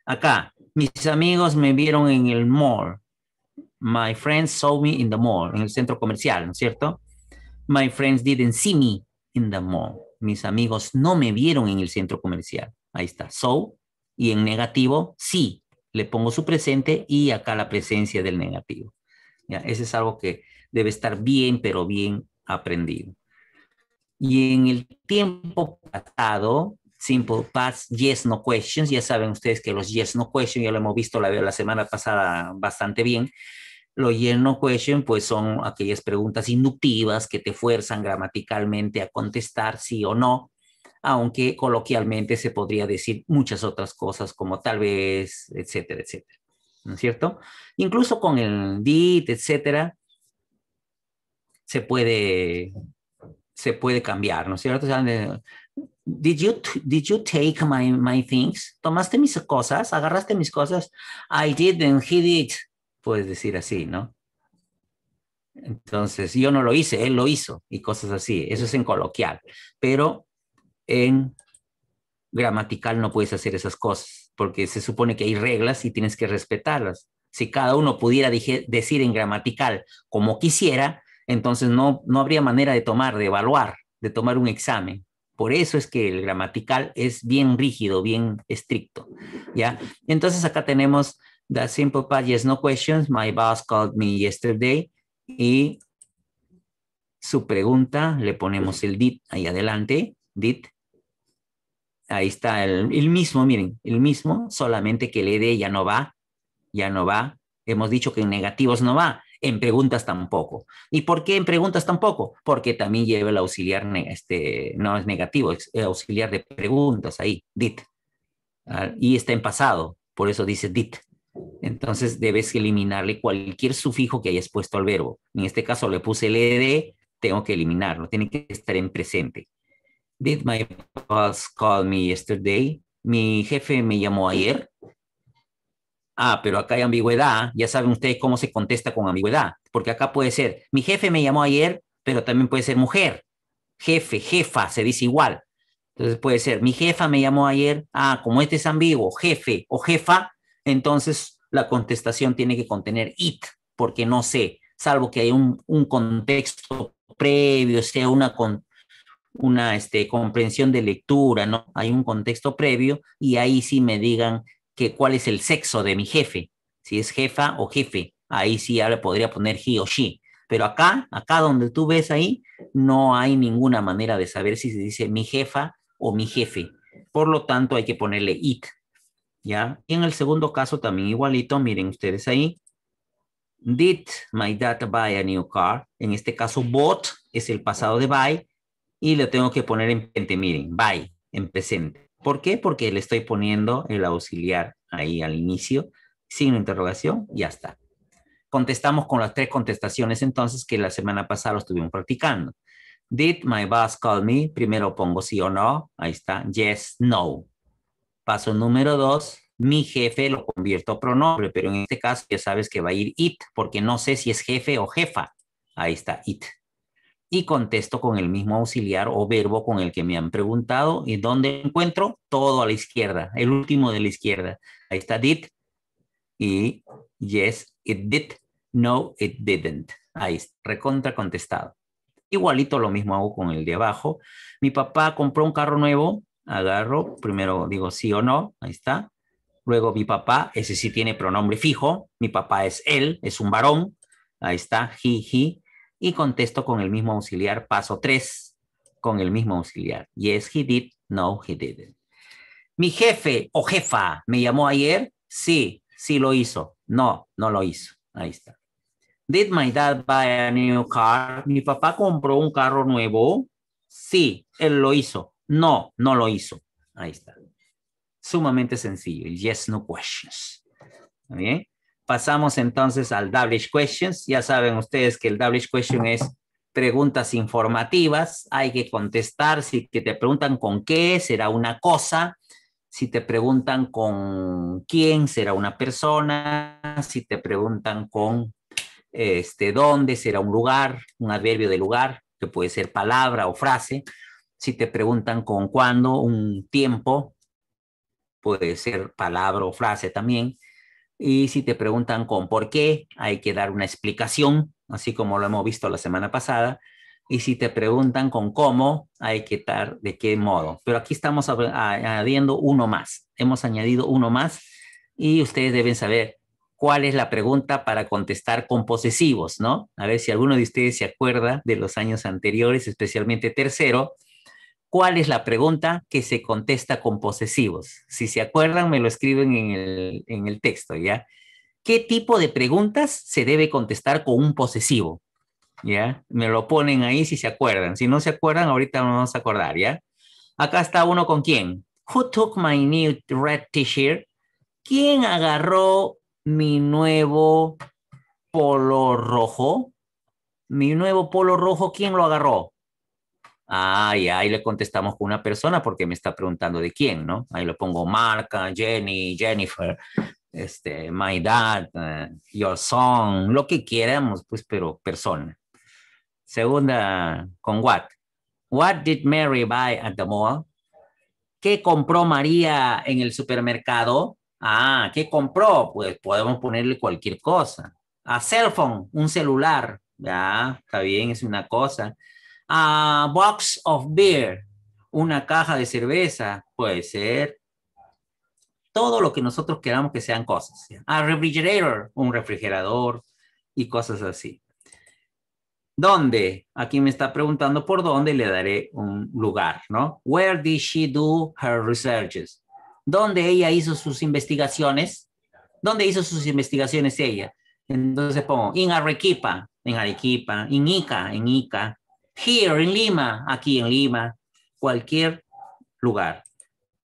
Acá, mis amigos me vieron en el mall. My friends saw me in the mall, en el centro comercial, ¿no es cierto? My friends didn't see me in the mall. Mis amigos no me vieron en el centro comercial. Ahí está, so. Y en negativo, sí. Le pongo su presente y acá la presencia del negativo. ¿Ya? Ese es algo que debe estar bien, pero bien aprendido. Y en el tiempo pasado, simple paths, yes, no questions. Ya saben ustedes que los yes, no questions, ya lo hemos visto la, semana pasada bastante bien. Los yes, no questions, pues son aquellas preguntas inductivas que te fuerzan gramaticalmente a contestar sí o no, aunque coloquialmente se podría decir muchas otras cosas como tal vez, etcétera, etcétera. ¿No es cierto? Incluso con el did, etcétera, se puede, se puede cambiar, ¿no es cierto? O sea, Did you, did you take my, things? ¿Tomaste mis cosas? ¿Agarraste mis cosas? I didn't, he did. Puedes decir así, ¿no? Entonces, yo no lo hice, él lo hizo y cosas así. Eso es en coloquial. Pero en gramatical no puedes hacer esas cosas porque se supone que hay reglas y tienes que respetarlas. Si cada uno pudiera decir en gramatical como quisiera, entonces no, no habría manera de tomar, de evaluar, de tomar un examen. Por eso es que el gramatical es bien rígido, bien estricto, ¿ya? Entonces acá tenemos the simple past, yes, no questions. My boss called me yesterday. Y su pregunta, le ponemos el did ahí adelante, did. Ahí está el, el mismo, miren, el mismo, solamente que el ed ya no va, ya no va. Hemos dicho que en negativos no va, en preguntas tampoco. ¿Y por qué en preguntas tampoco? Porque también lleva el auxiliar, este, no es negativo, es el auxiliar de preguntas ahí, did. Ah, y está en pasado, por eso dice did. Entonces debes eliminarle cualquier sufijo que hayas puesto al verbo. En este caso le puse el ed, tengo que eliminarlo, tiene que estar en presente. Did my boss call me yesterday? Mi jefe me llamó ayer ah, pero acá hay ambigüedad, ya saben ustedes cómo se contesta con ambigüedad, porque acá puede ser, mi jefe me llamó ayer, pero también puede ser mujer, jefe, jefa, se dice igual. Entonces puede ser, mi jefa me llamó ayer, ah, como este es ambiguo, jefe o jefa, entonces la contestación tiene que contener it, porque no sé, salvo que hay un, contexto previo, sea una, con, una este, comprensión de lectura, ¿no? Hay un contexto previo y ahí sí me digan cuál es el sexo de mi jefe, si es jefa o jefe. Ahí sí ahora podría poner he o she. Pero acá, acá donde tú ves ahí, no hay ninguna manera de saber si se dice mi jefa o mi jefe. Por lo tanto, hay que ponerle it. ¿Ya? Y en el segundo caso también igualito, miren ustedes ahí. Did my dad buy a new car? En este caso, bought es el pasado de buy y le tengo que poner en presente, miren, buy en presente. ¿Por qué? Porque le estoy poniendo el auxiliar ahí al inicio, signo de interrogación, ya está. Contestamos con las tres contestaciones entonces que la semana pasada lo estuvimos practicando. Did my boss call me? Primero pongo sí o no. Ahí está. Yes, no. Paso número dos. Mi jefe lo convierto a pronombre, pero en este caso ya sabes que va a ir it, porque no sé si es jefe o jefa. Ahí está, it y contesto con el mismo auxiliar o verbo con el que me han preguntado y dónde encuentro todo a la izquierda, el último de la izquierda. Ahí está did y yes, it did, no, it didn't. Ahí está, recontra contestado. Igualito lo mismo hago con el de abajo. Mi papá compró un carro nuevo, agarro, primero digo sí o no, ahí está. Luego mi papá, ese sí tiene pronombre fijo, mi papá es él, es un varón, ahí está, he, he, y contesto con el mismo auxiliar, paso tres, con el mismo auxiliar. Yes, he did. No, he didn't. Mi jefe o jefa me llamó ayer. Sí, sí lo hizo. No, no lo hizo. Ahí está. Did my dad buy a new car? Mi papá compró un carro nuevo. Sí, él lo hizo. No, no lo hizo. Ahí está. Sumamente sencillo. Yes, no questions. ¿Está bien? Pasamos entonces al Doublish Questions. Ya saben ustedes que el Doublish Question es preguntas informativas. Hay que contestar. Si te preguntan con qué, será una cosa. Si te preguntan con quién, será una persona. Si te preguntan con este, dónde, será un lugar, un adverbio de lugar, que puede ser palabra o frase. Si te preguntan con cuándo, un tiempo, puede ser palabra o frase también. Y si te preguntan con por qué, hay que dar una explicación, así como lo hemos visto la semana pasada. Y si te preguntan con cómo, hay que dar de qué modo. Pero aquí estamos añadiendo uno más. Hemos añadido uno más y ustedes deben saber cuál es la pregunta para contestar con posesivos, ¿no? A ver si alguno de ustedes se acuerda de los años anteriores, especialmente tercero, ¿Cuál es la pregunta que se contesta con posesivos? Si se acuerdan, me lo escriben en el, texto, ¿ya? ¿Qué tipo de preguntas se debe contestar con un posesivo? ¿Ya? Me lo ponen ahí si se acuerdan. Si no se acuerdan, ahorita nos vamos a acordar, ¿ya? Acá está uno con quién. Who took my new red t-shirt? ¿Quién agarró mi nuevo polo rojo? Mi nuevo polo rojo, ¿quién lo agarró? Ah, y ahí le contestamos con una persona porque me está preguntando de quién, ¿no? Ahí lo pongo marca, Jenny, Jennifer, este, my dad, eh, your son, lo que queramos, pues, pero persona. Segunda, con what. What did Mary buy at the mall? ¿Qué compró María en el supermercado? Ah, ¿qué compró? Pues podemos ponerle cualquier cosa. A cell phone, un celular. Ya, ah, está bien, es una cosa a box of beer, una caja de cerveza, puede ser todo lo que nosotros queramos que sean cosas. A refrigerator, un refrigerador y cosas así. ¿Dónde? Aquí me está preguntando por dónde le daré un lugar, ¿no? Where did she do her researches? ¿Dónde ella hizo sus investigaciones? ¿Dónde hizo sus investigaciones ella? Entonces pongo in Arequipa, en Arequipa, en Ica, en Ica, Here, en Lima, aquí en Lima, cualquier lugar.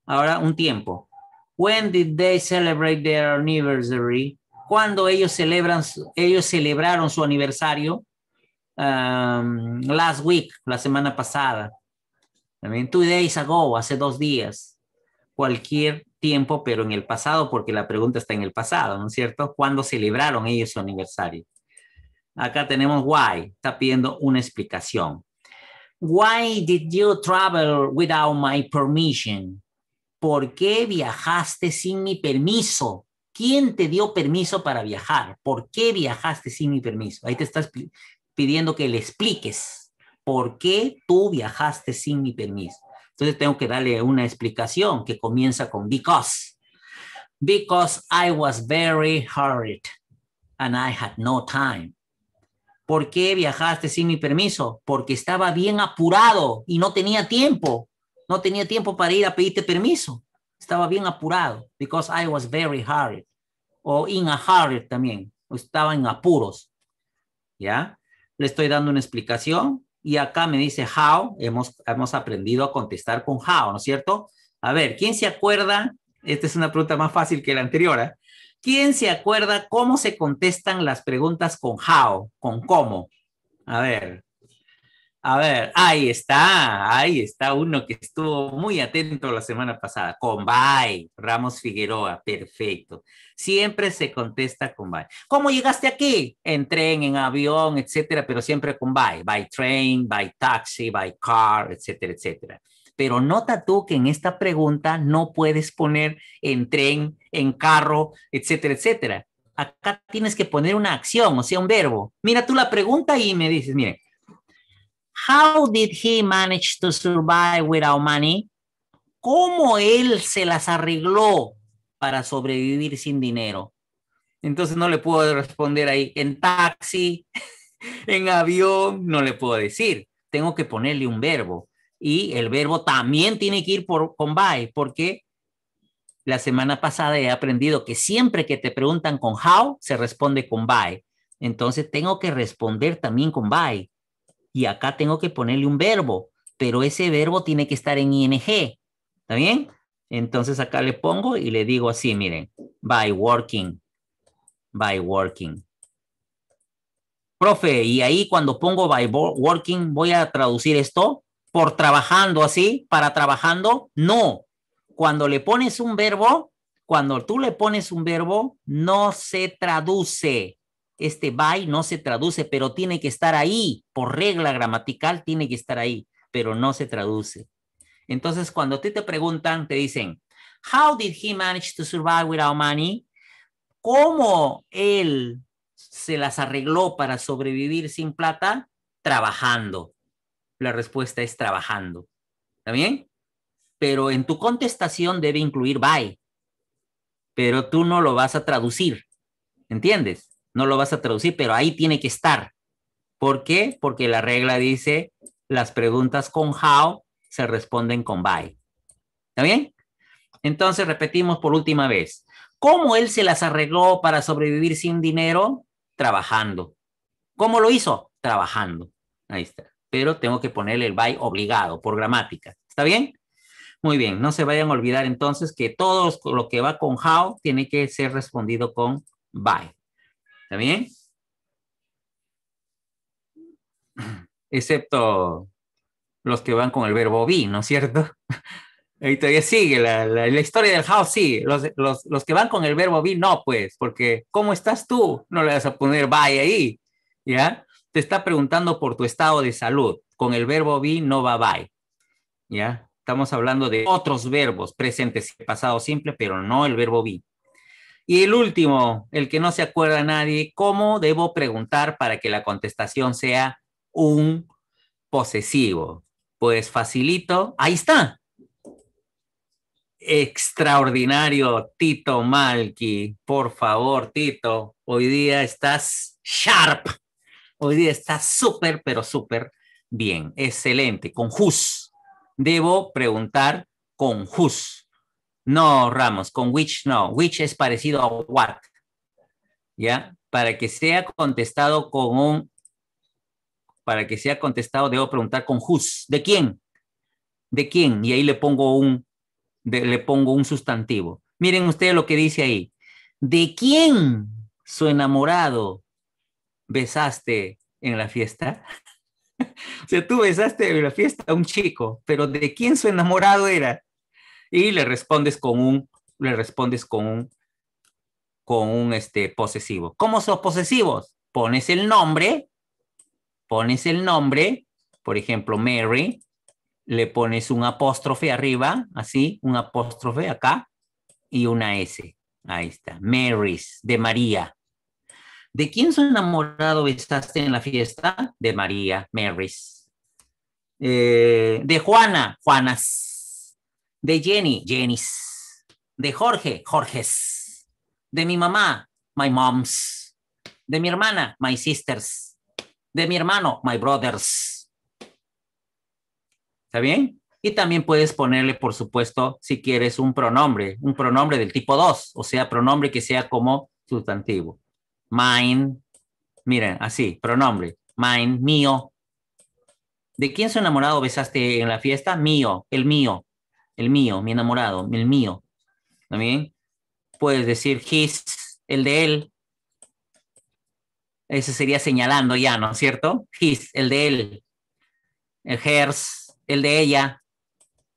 Ahora un tiempo. When did they celebrate their anniversary? Cuando ellos, celebran, ellos celebraron su aniversario? Um, last week, la semana pasada. También mean, two days ago, hace dos días. Cualquier tiempo, pero en el pasado, porque la pregunta está en el pasado, ¿no es cierto? ¿Cuándo celebraron ellos su aniversario? Acá tenemos why, está pidiendo una explicación. Why did you travel without my permission? ¿Por qué viajaste sin mi permiso? ¿Quién te dio permiso para viajar? ¿Por qué viajaste sin mi permiso? Ahí te estás pidiendo que le expliques por qué tú viajaste sin mi permiso. Entonces tengo que darle una explicación que comienza con because. Because I was very hurried and I had no time. ¿Por qué viajaste sin mi permiso? Porque estaba bien apurado y no tenía tiempo. No tenía tiempo para ir a pedirte permiso. Estaba bien apurado. Because I was very hurried. O in a hurry también. estaba en apuros. ¿Ya? Le estoy dando una explicación. Y acá me dice how. Hemos, hemos aprendido a contestar con how, ¿no es cierto? A ver, ¿quién se acuerda? Esta es una pregunta más fácil que la anterior. ¿eh? ¿Quién se acuerda cómo se contestan las preguntas con how, con cómo? A ver. A ver, ahí está, ahí está uno que estuvo muy atento la semana pasada, con bye, Ramos Figueroa, perfecto. Siempre se contesta con bye. ¿Cómo llegaste aquí? En tren, en avión, etcétera, pero siempre con bye, by train, by taxi, by car, etcétera, etcétera pero nota tú que en esta pregunta no puedes poner en tren, en carro, etcétera, etcétera. Acá tienes que poner una acción, o sea, un verbo. Mira tú la pregunta y me dices, mire, how did he manage to survive without money? ¿Cómo él se las arregló para sobrevivir sin dinero? Entonces no le puedo responder ahí en taxi, en avión, no le puedo decir. Tengo que ponerle un verbo y el verbo también tiene que ir por, con by, porque la semana pasada he aprendido que siempre que te preguntan con how, se responde con by. Entonces tengo que responder también con by. Y acá tengo que ponerle un verbo, pero ese verbo tiene que estar en ing. ¿Está bien? Entonces acá le pongo y le digo así, miren, by working, by working. Profe, y ahí cuando pongo by working, voy a traducir esto por trabajando así, para trabajando, no. Cuando le pones un verbo, cuando tú le pones un verbo, no se traduce. Este by no se traduce, pero tiene que estar ahí. Por regla gramatical, tiene que estar ahí, pero no se traduce. Entonces, cuando a ti te preguntan, te dicen, How did he manage to survive without money? ¿Cómo él se las arregló para sobrevivir sin plata? Trabajando la respuesta es trabajando. ¿Está bien? Pero en tu contestación debe incluir by, pero tú no lo vas a traducir. ¿Entiendes? No lo vas a traducir, pero ahí tiene que estar. ¿Por qué? Porque la regla dice las preguntas con how se responden con by. ¿Está bien? Entonces repetimos por última vez. ¿Cómo él se las arregló para sobrevivir sin dinero? Trabajando. ¿Cómo lo hizo? Trabajando. Ahí está pero tengo que ponerle el by obligado por gramática. ¿Está bien? Muy bien, no se vayan a olvidar entonces que todo lo que va con how tiene que ser respondido con by. ¿Está bien? Excepto los que van con el verbo be, ¿no es cierto? Ahí todavía sigue, la, historia del how sí, los, los, que van con el verbo be no, pues, porque ¿cómo estás tú? No le vas a poner by ahí, ¿ya? te está preguntando por tu estado de salud. Con el verbo be no va by. ¿Ya? Estamos hablando de otros verbos, presentes y pasado simple, pero no el verbo be. Y el último, el que no se acuerda nadie, ¿cómo debo preguntar para que la contestación sea un posesivo? Pues facilito, ahí está. Extraordinario, Tito Malky. Por favor, Tito, hoy día estás sharp. Hoy día está súper, pero súper bien. Excelente. Con whose. Debo preguntar con whose. No, Ramos, con which no. Which es parecido a what. ¿Ya? Para que sea contestado con un... Para que sea contestado, debo preguntar con whose. ¿De quién? ¿De quién? Y ahí le pongo un, le pongo un sustantivo. Miren ustedes lo que dice ahí. ¿De quién su enamorado besaste en la fiesta? o sea, tú besaste en la fiesta a un chico, pero ¿de quién su enamorado era? Y le respondes con un, le respondes con un, con un este, posesivo. ¿Cómo son posesivos? Pones el nombre, pones el nombre, por ejemplo, Mary, le pones un apóstrofe arriba, así, un apóstrofe acá, y una S. Ahí está, Mary's, de María. ¿De quién su enamorado estás en la fiesta? De María, Marys. Eh, de Juana, Juanas. De Jenny, Jennys. De Jorge, Jorges. De mi mamá, my moms. De mi hermana, my sisters. De mi hermano, my brothers. ¿Está bien? Y también puedes ponerle, por supuesto, si quieres, un pronombre, un pronombre del tipo 2, o sea, pronombre que sea como sustantivo mine, miren, así, pronombre, mine, mío. ¿De quién su enamorado besaste en la fiesta? Mío, el mío, el mío, mi enamorado, el mío. ¿También? Puedes decir his, el de él. ese sería señalando ya, ¿no es cierto? His, el de él. El hers, el de ella.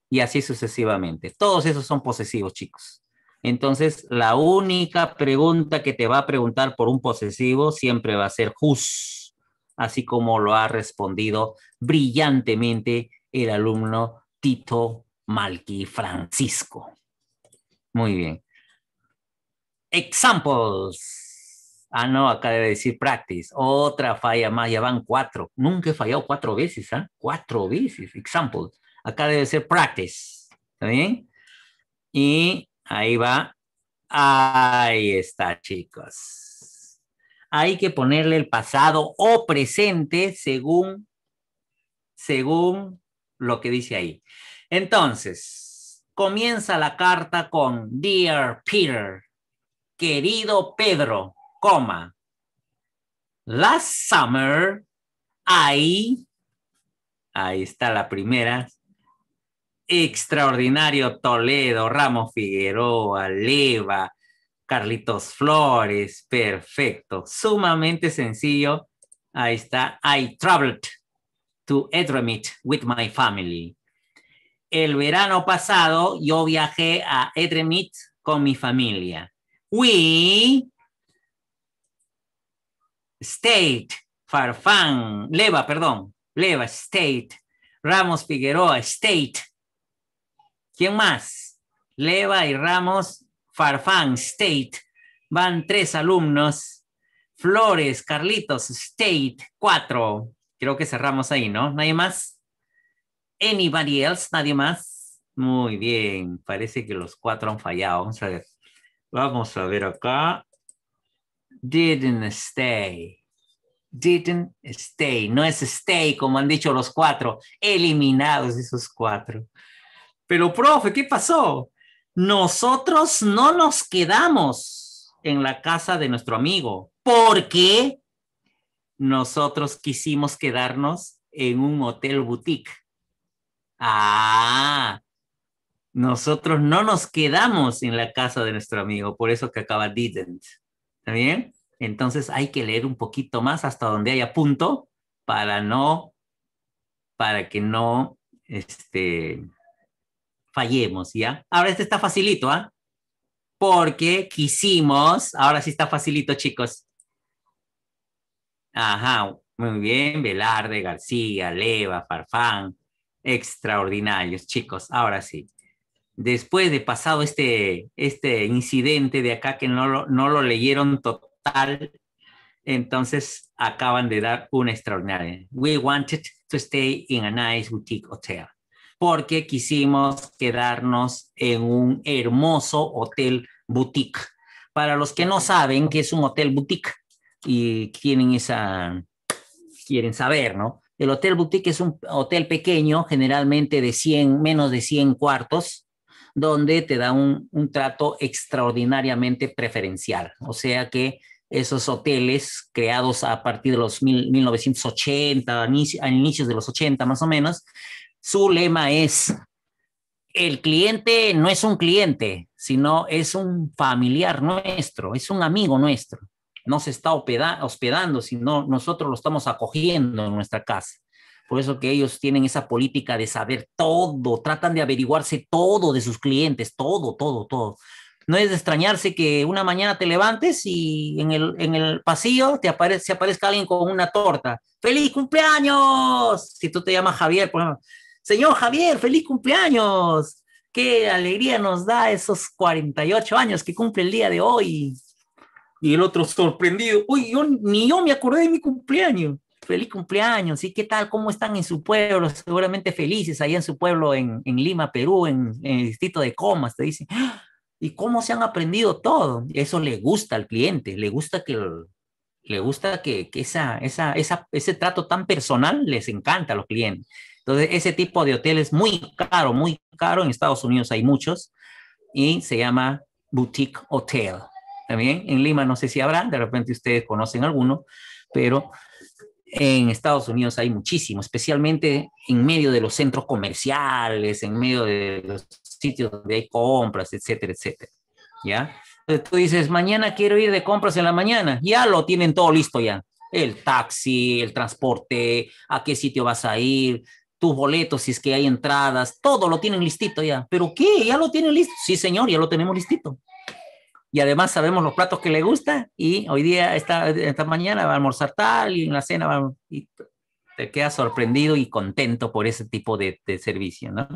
Y así sucesivamente. Todos esos son posesivos, chicos. Entonces, la única pregunta que te va a preguntar por un posesivo siempre va a ser whose, así como lo ha respondido brillantemente el alumno Tito Malqui Francisco. Muy bien. Examples. Ah, no, acá debe decir practice. Otra falla más, ya van cuatro. Nunca he fallado cuatro veces, ¿ah? Cuatro veces. Examples. Acá debe ser practice. ¿Está bien? Y Ahí va. Ahí está, chicos. Hay que ponerle el pasado o presente según, según lo que dice ahí. Entonces, comienza la carta con Dear Peter, querido Pedro, coma. Last summer, ahí, ahí está la primera, extraordinario Toledo, Ramos Figueroa, Leva, Carlitos Flores, perfecto, sumamente sencillo. Ahí está, I traveled to Edremit with my family. El verano pasado yo viajé a Edremit con mi familia. We stayed, Farfán, Leva, perdón, Leva, state, Ramos Figueroa, state ¿Quién más? Leva y Ramos, Farfán, State. Van tres alumnos. Flores, Carlitos, State, cuatro. Creo que cerramos ahí, ¿no? ¿Nadie más? ¿Anybody else? ¿Nadie más? Muy bien. Parece que los cuatro han fallado. Vamos a ver. Vamos a ver acá. Didn't stay. Didn't stay. No es stay, como han dicho los cuatro. Eliminados esos cuatro. Pero, profe, ¿qué pasó? Nosotros no nos quedamos en la casa de nuestro amigo porque nosotros quisimos quedarnos en un hotel boutique. Ah, nosotros no nos quedamos en la casa de nuestro amigo, por eso que acaba didn't. ¿Está bien? Entonces hay que leer un poquito más hasta donde haya punto para no, para que no, este, fallemos, ¿ya? Ahora este está facilito, ¿ah? Porque quisimos, ahora sí está facilito, chicos. Ajá, muy bien, Velarde, García, Leva, Farfán, extraordinarios, chicos, ahora sí. Después de pasado este, este incidente de acá que no lo, no lo leyeron total, entonces acaban de dar una extraordinaria. We wanted to stay in a nice boutique hotel porque quisimos quedarnos en un hermoso hotel boutique. Para los que no saben qué es un hotel boutique y tienen esa, quieren saber, ¿no? El hotel boutique es un hotel pequeño, generalmente de 100, menos de 100 cuartos, donde te da un, trato extraordinariamente preferencial. O sea que esos hoteles creados a partir de los 1980, a inicios de los 80 más o menos, su lema es, el cliente no es un cliente, sino es un familiar nuestro, es un amigo nuestro. No se está hospedando, sino nosotros lo estamos acogiendo en nuestra casa. Por eso que ellos tienen esa política de saber todo, tratan de averiguarse todo de sus clientes, todo, todo, todo. No es de extrañarse que una mañana te levantes y en el, en el pasillo te aparezca alguien con una torta. ¡Feliz cumpleaños! Si tú te llamas Javier, por ejemplo, Señor Javier, feliz cumpleaños. Qué alegría nos da esos 48 años que cumple el día de hoy. Y el otro sorprendido, uy, yo, ni yo me acordé de mi cumpleaños. Feliz cumpleaños, ¿Y ¿Qué tal? ¿Cómo están en su pueblo? Seguramente felices ahí en su pueblo, en, Lima, Perú, en, el distrito de Comas, te dicen. Ah, ¿Y cómo se han aprendido todo? Eso le gusta al cliente, le gusta que, le gusta esa, esa, ese trato tan personal les encanta a los clientes. Entonces, ese tipo de hotel es muy caro, muy caro. En Estados Unidos hay muchos y se llama boutique hotel. También en Lima no sé si habrá, de repente ustedes conocen alguno, pero en Estados Unidos hay muchísimo, especialmente en medio de los centros comerciales, en medio de los sitios donde hay compras, etcétera, etcétera. ¿Ya? Entonces tú dices, mañana quiero ir de compras en la mañana, ya lo tienen todo listo ya. El taxi, el transporte, a qué sitio vas a ir, tus boletos, si es que hay entradas, todo lo tienen listito ya. ¿Pero qué? ¿Ya lo tienen listo? Sí, señor, ya lo tenemos listito. Y además sabemos los platos que le gusta y hoy día, esta, esta mañana va a almorzar tal y en la cena va, te quedas sorprendido y contento por ese tipo de, de servicio, ¿no?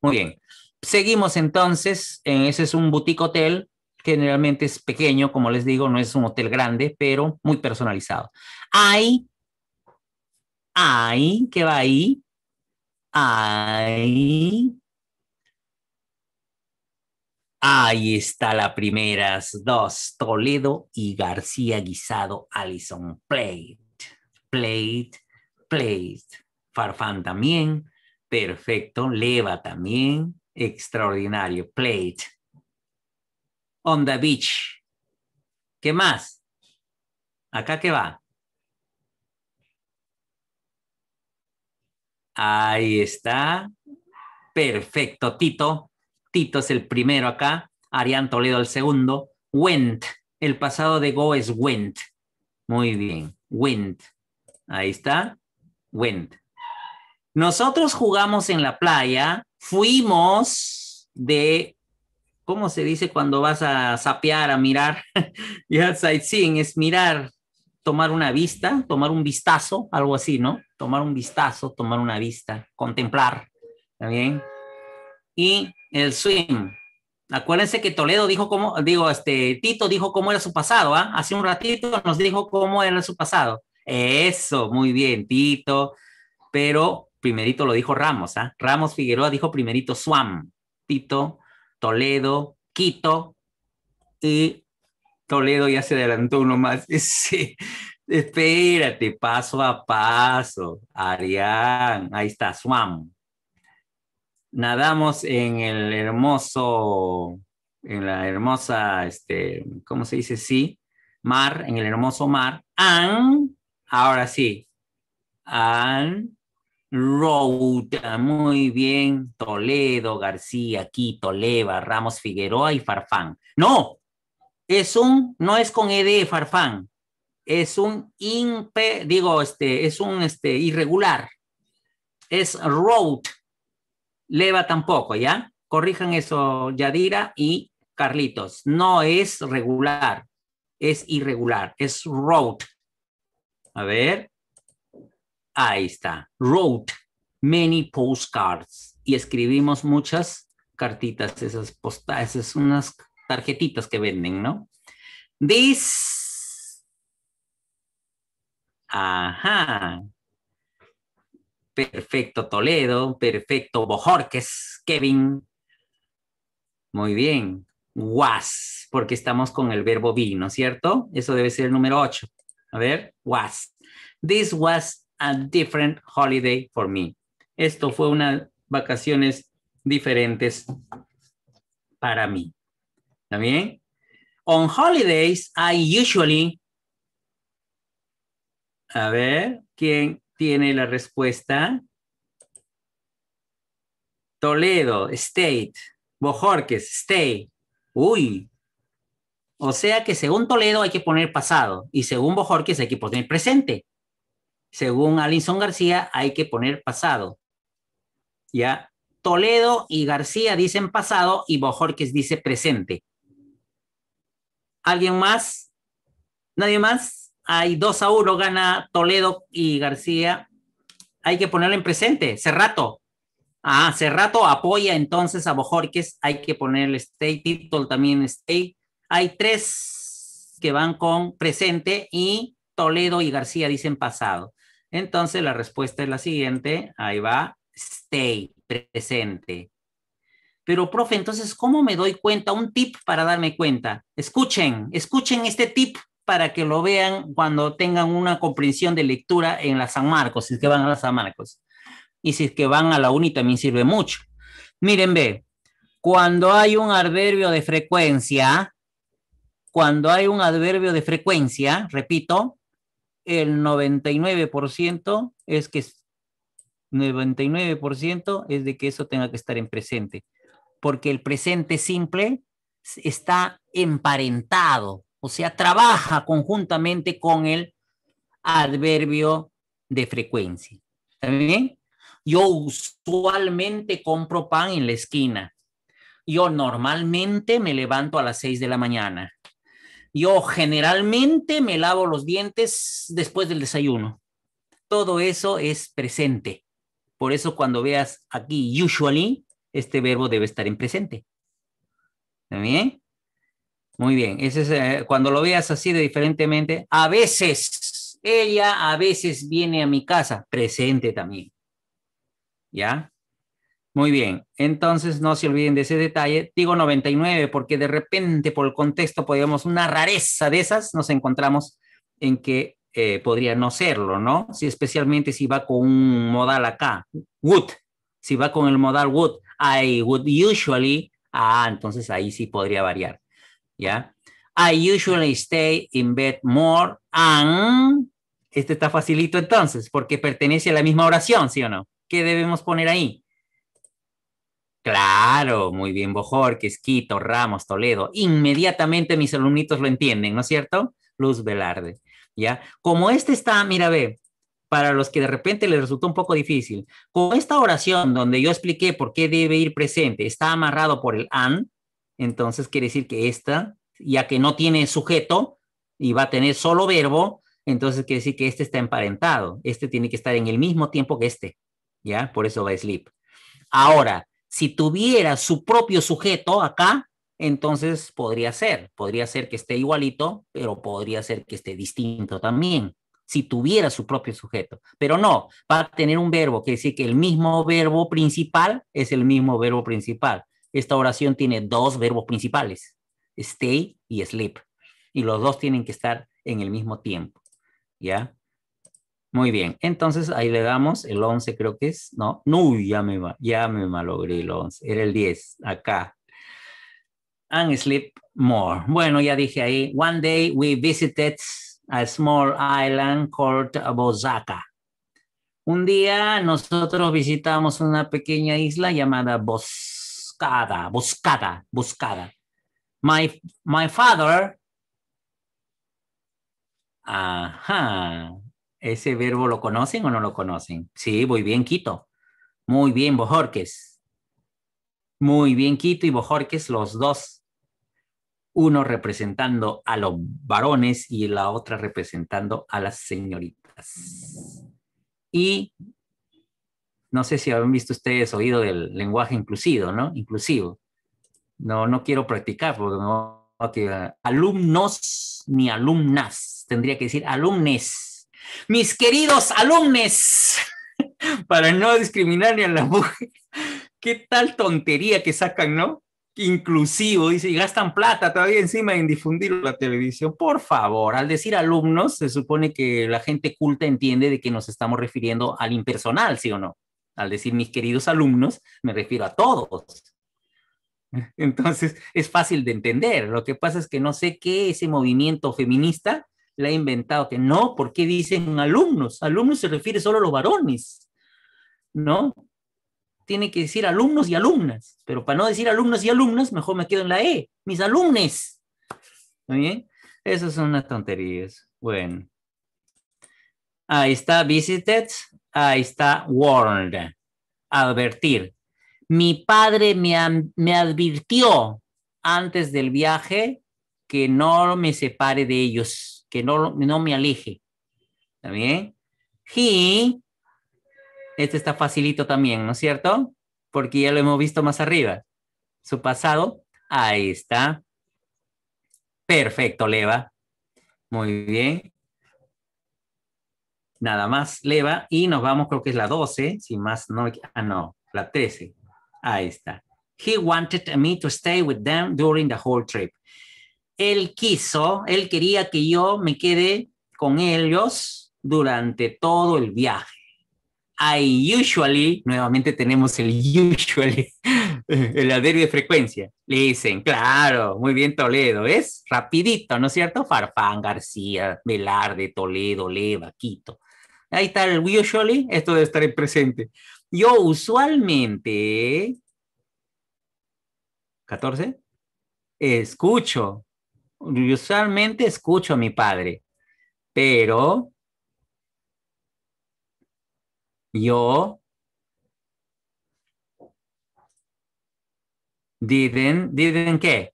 Muy bien. Seguimos entonces, en, eh, ese es un boutique hotel, generalmente es pequeño, como les digo, no es un hotel grande, pero muy personalizado. Hay Ay, que va ahí. Ahí. Ahí está la primeras dos. Toledo y García Guisado, Allison. Plate, plate, plate. Farfán también. Perfecto. Leva también. Extraordinario. Plate. On the beach. ¿Qué más? ¿Acá qué va? Ahí está. Perfecto, Tito. Tito es el primero acá. Arián Toledo el segundo. Went. El pasado de go es went. Muy bien. Went. Ahí está. Went. Nosotros jugamos en la playa. Fuimos de. ¿Cómo se dice cuando vas a sapear, a mirar? ya sightseeing es mirar, tomar una vista, tomar un vistazo, algo así, ¿no? Tomar un vistazo, tomar una vista, contemplar, ¿está bien? Y el swim. Acuérdense que Toledo dijo cómo, digo, este, Tito dijo cómo era su pasado, ¿ah? Hace un ratito nos dijo cómo era su pasado. Eso, muy bien, Tito. Pero primerito lo dijo Ramos, ¿ah? Ramos Figueroa dijo primerito Swam, Tito, Toledo, Quito y Toledo ya se adelantó uno más. Espérate, paso a paso. Arián, ahí está, Swam. Nadamos en el hermoso, en la hermosa, este, ¿cómo se dice? Sí, mar, en el hermoso mar. An, ahora sí. An, Routa, muy bien. Toledo, García, Quito, Leva, Ramos, Figueroa y Farfán. No, es un, no es con ED farfán, es un digo, este, es un este, irregular, es road, leva tampoco, ¿ya? Corrijan eso, Yadira y Carlitos, no es regular, es irregular, es road. A ver, ahí está, wrote many postcards, y escribimos muchas cartitas, esas postales esas unas Tarjetitos que venden, ¿no? This. Ajá. Perfecto Toledo, perfecto Bojorques, Kevin. Muy bien. Was, porque estamos con el verbo be, ¿no es cierto? Eso debe ser el número 8. A ver, was. This was a different holiday for me. Esto fue unas vacaciones diferentes para mí. También, On holidays, I usually... A ver, ¿quién tiene la respuesta? Toledo, State. Bojorques, State, Uy. O sea que según Toledo hay que poner pasado y según Bojorques hay que poner presente. Según Alison García hay que poner pasado. ¿Ya? Toledo y García dicen pasado y Bojorques dice presente. ¿Alguien más? ¿Nadie más? Hay dos a 1, gana Toledo y García. Hay que ponerle en presente. Cerrato. Ah, Cerrato apoya entonces a Bojorques. Hay que ponerle stay. título también stay. Hay tres que van con presente y Toledo y García dicen pasado. Entonces la respuesta es la siguiente. Ahí va. Stay, presente. Pero, profe, entonces, ¿cómo me doy cuenta? Un tip para darme cuenta. Escuchen, escuchen este tip para que lo vean cuando tengan una comprensión de lectura en la San Marcos, si es que van a la San Marcos. Y si es que van a la UNI también sirve mucho. Miren, ve, cuando hay un adverbio de frecuencia, cuando hay un adverbio de frecuencia, repito, el 99% es que 99% es de que eso tenga que estar en presente porque el presente simple está emparentado, o sea, trabaja conjuntamente con el adverbio de frecuencia. ¿Está bien? Yo usualmente compro pan en la esquina. Yo normalmente me levanto a las seis de la mañana. Yo generalmente me lavo los dientes después del desayuno. Todo eso es presente. Por eso cuando veas aquí usually, este verbo debe estar en presente. también Muy bien. Ese eh, cuando lo veas así de diferentemente, a veces, ella a veces viene a mi casa, presente también. ¿Ya? Muy bien, entonces no se olviden de ese detalle. Digo 99 porque de repente por el contexto podríamos una rareza de esas, nos encontramos en que eh, podría no serlo, ¿no? Si especialmente si va con un modal acá, would, si va con el modal would, I would usually, ah, entonces ahí sí podría variar, ¿ya? I usually stay in bed more and, este está facilito entonces, porque pertenece a la misma oración, ¿sí o no? ¿Qué debemos poner ahí? Claro, muy bien, Bojor, Quito, Ramos, Toledo. Inmediatamente mis alumnitos lo entienden, ¿no es cierto? Luz Velarde, ¿ya? Como este está, mira, ve, para los que de repente les resultó un poco difícil. Con esta oración donde yo expliqué por qué debe ir presente, está amarrado por el an, entonces quiere decir que esta, ya que no tiene sujeto y va a tener solo verbo, entonces quiere decir que este está emparentado, este tiene que estar en el mismo tiempo que este, ¿ya? Por eso va a sleep. Ahora, si tuviera su propio sujeto acá, entonces podría ser, podría ser que esté igualito, pero podría ser que esté distinto también si tuviera su propio sujeto. Pero no, va a tener un verbo, que decir que el mismo verbo principal es el mismo verbo principal. Esta oración tiene dos verbos principales, stay y sleep. Y los dos tienen que estar en el mismo tiempo. ¿Ya? Muy bien, entonces ahí le damos el 11 creo que es, ¿no? No, ya me, ya me malogré el 11, era el 10, acá. And sleep more. Bueno, ya dije ahí, one day we visited a small island called Bozaca. Un día nosotros visitamos una pequeña isla llamada Boscada, Boscada, Boscada. My, my father, ajá, ese verbo lo conocen o no lo conocen. Sí, muy bien, Quito. Muy bien, Bojorques. Muy bien, Quito y Bojorques, los dos uno representando a los varones y la otra representando a las señoritas. Y no sé si han visto ustedes oído del lenguaje inclusivo, ¿no? Inclusivo. No, no quiero practicar porque no... alumnos ni alumnas, tendría que decir alumnes. Mis queridos alumnes, para no discriminar ni a la mujer. Qué tal tontería que sacan, ¿no? inclusivo, dice, y gastan plata todavía encima en difundir la televisión. Por favor, al decir alumnos, se supone que la gente culta entiende de que nos estamos refiriendo al impersonal, ¿sí o no? Al decir mis queridos alumnos, me refiero a todos. Entonces, es fácil de entender. Lo que pasa es que no sé qué ese movimiento feminista le ha inventado, que no, porque dicen alumnos? Alumnos se refiere solo a los varones, ¿no? tiene que decir alumnos y alumnas, pero para no decir alumnos y alumnas, mejor me quedo en la E, mis alumnes. ¿Está bien? Esas son las tonterías. Bueno. Ahí está visited, ahí está warned, advertir. Mi padre me, advirtió antes del viaje que no me separe de ellos, que no, no me aleje. ¿Está bien? He este está facilito también, ¿no es cierto? Porque ya lo hemos visto más arriba. Su pasado, ahí está. Perfecto, Leva. Muy bien. Nada más, Leva. Y nos vamos, creo que es la 12, sin más no. Ah, no, la 13. Ahí está. He wanted me to stay with them during the whole trip. Él quiso, él quería que yo me quede con ellos durante todo el viaje. I usually, nuevamente tenemos el usually, el adverbio de frecuencia. Le dicen, claro, muy bien Toledo, es rapidito, ¿no es cierto? Farfán, García, Velarde, Toledo, Leva, Quito. Ahí está el usually, esto debe estar en presente. Yo usualmente, 14, escucho, usualmente escucho a mi padre, pero yo didn't, didn't qué.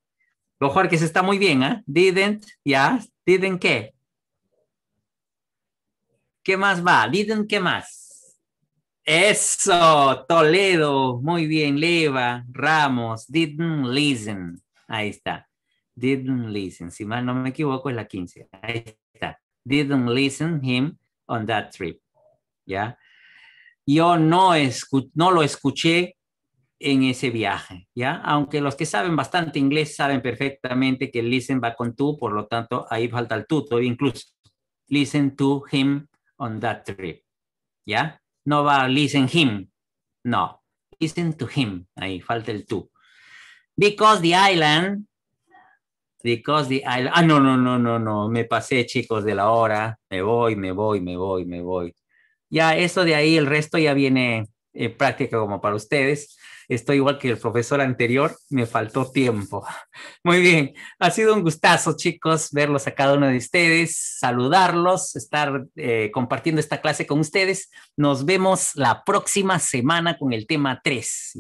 Lo que se está muy bien, ¿eh? Didn't, ya, didn't qué. ¿Qué más va? Didn't qué más. Eso, Toledo, muy bien, Leva, Ramos, didn't listen. Ahí está. Didn't listen. Si mal no me equivoco, es la 15. Ahí está. Didn't listen him on that trip. ¿Ya? yo no, no lo escuché en ese viaje, ¿ya? Aunque los que saben bastante inglés saben perfectamente que listen va con tú, por lo tanto, ahí falta el tú, todavía incluso. Listen to him on that trip, ¿ya? No va listen him, no. Listen to him, ahí falta el tú. Because the island, because the island, ah, no, no, no, no, no, me pasé, chicos, de la hora, me voy, me voy, me voy, me voy. Ya eso de ahí, el resto ya viene en eh, práctica como para ustedes. Estoy igual que el profesor anterior, me faltó tiempo. Muy bien, ha sido un gustazo, chicos, verlos a cada uno de ustedes, saludarlos, estar eh, compartiendo esta clase con ustedes. Nos vemos la próxima semana con el tema 3.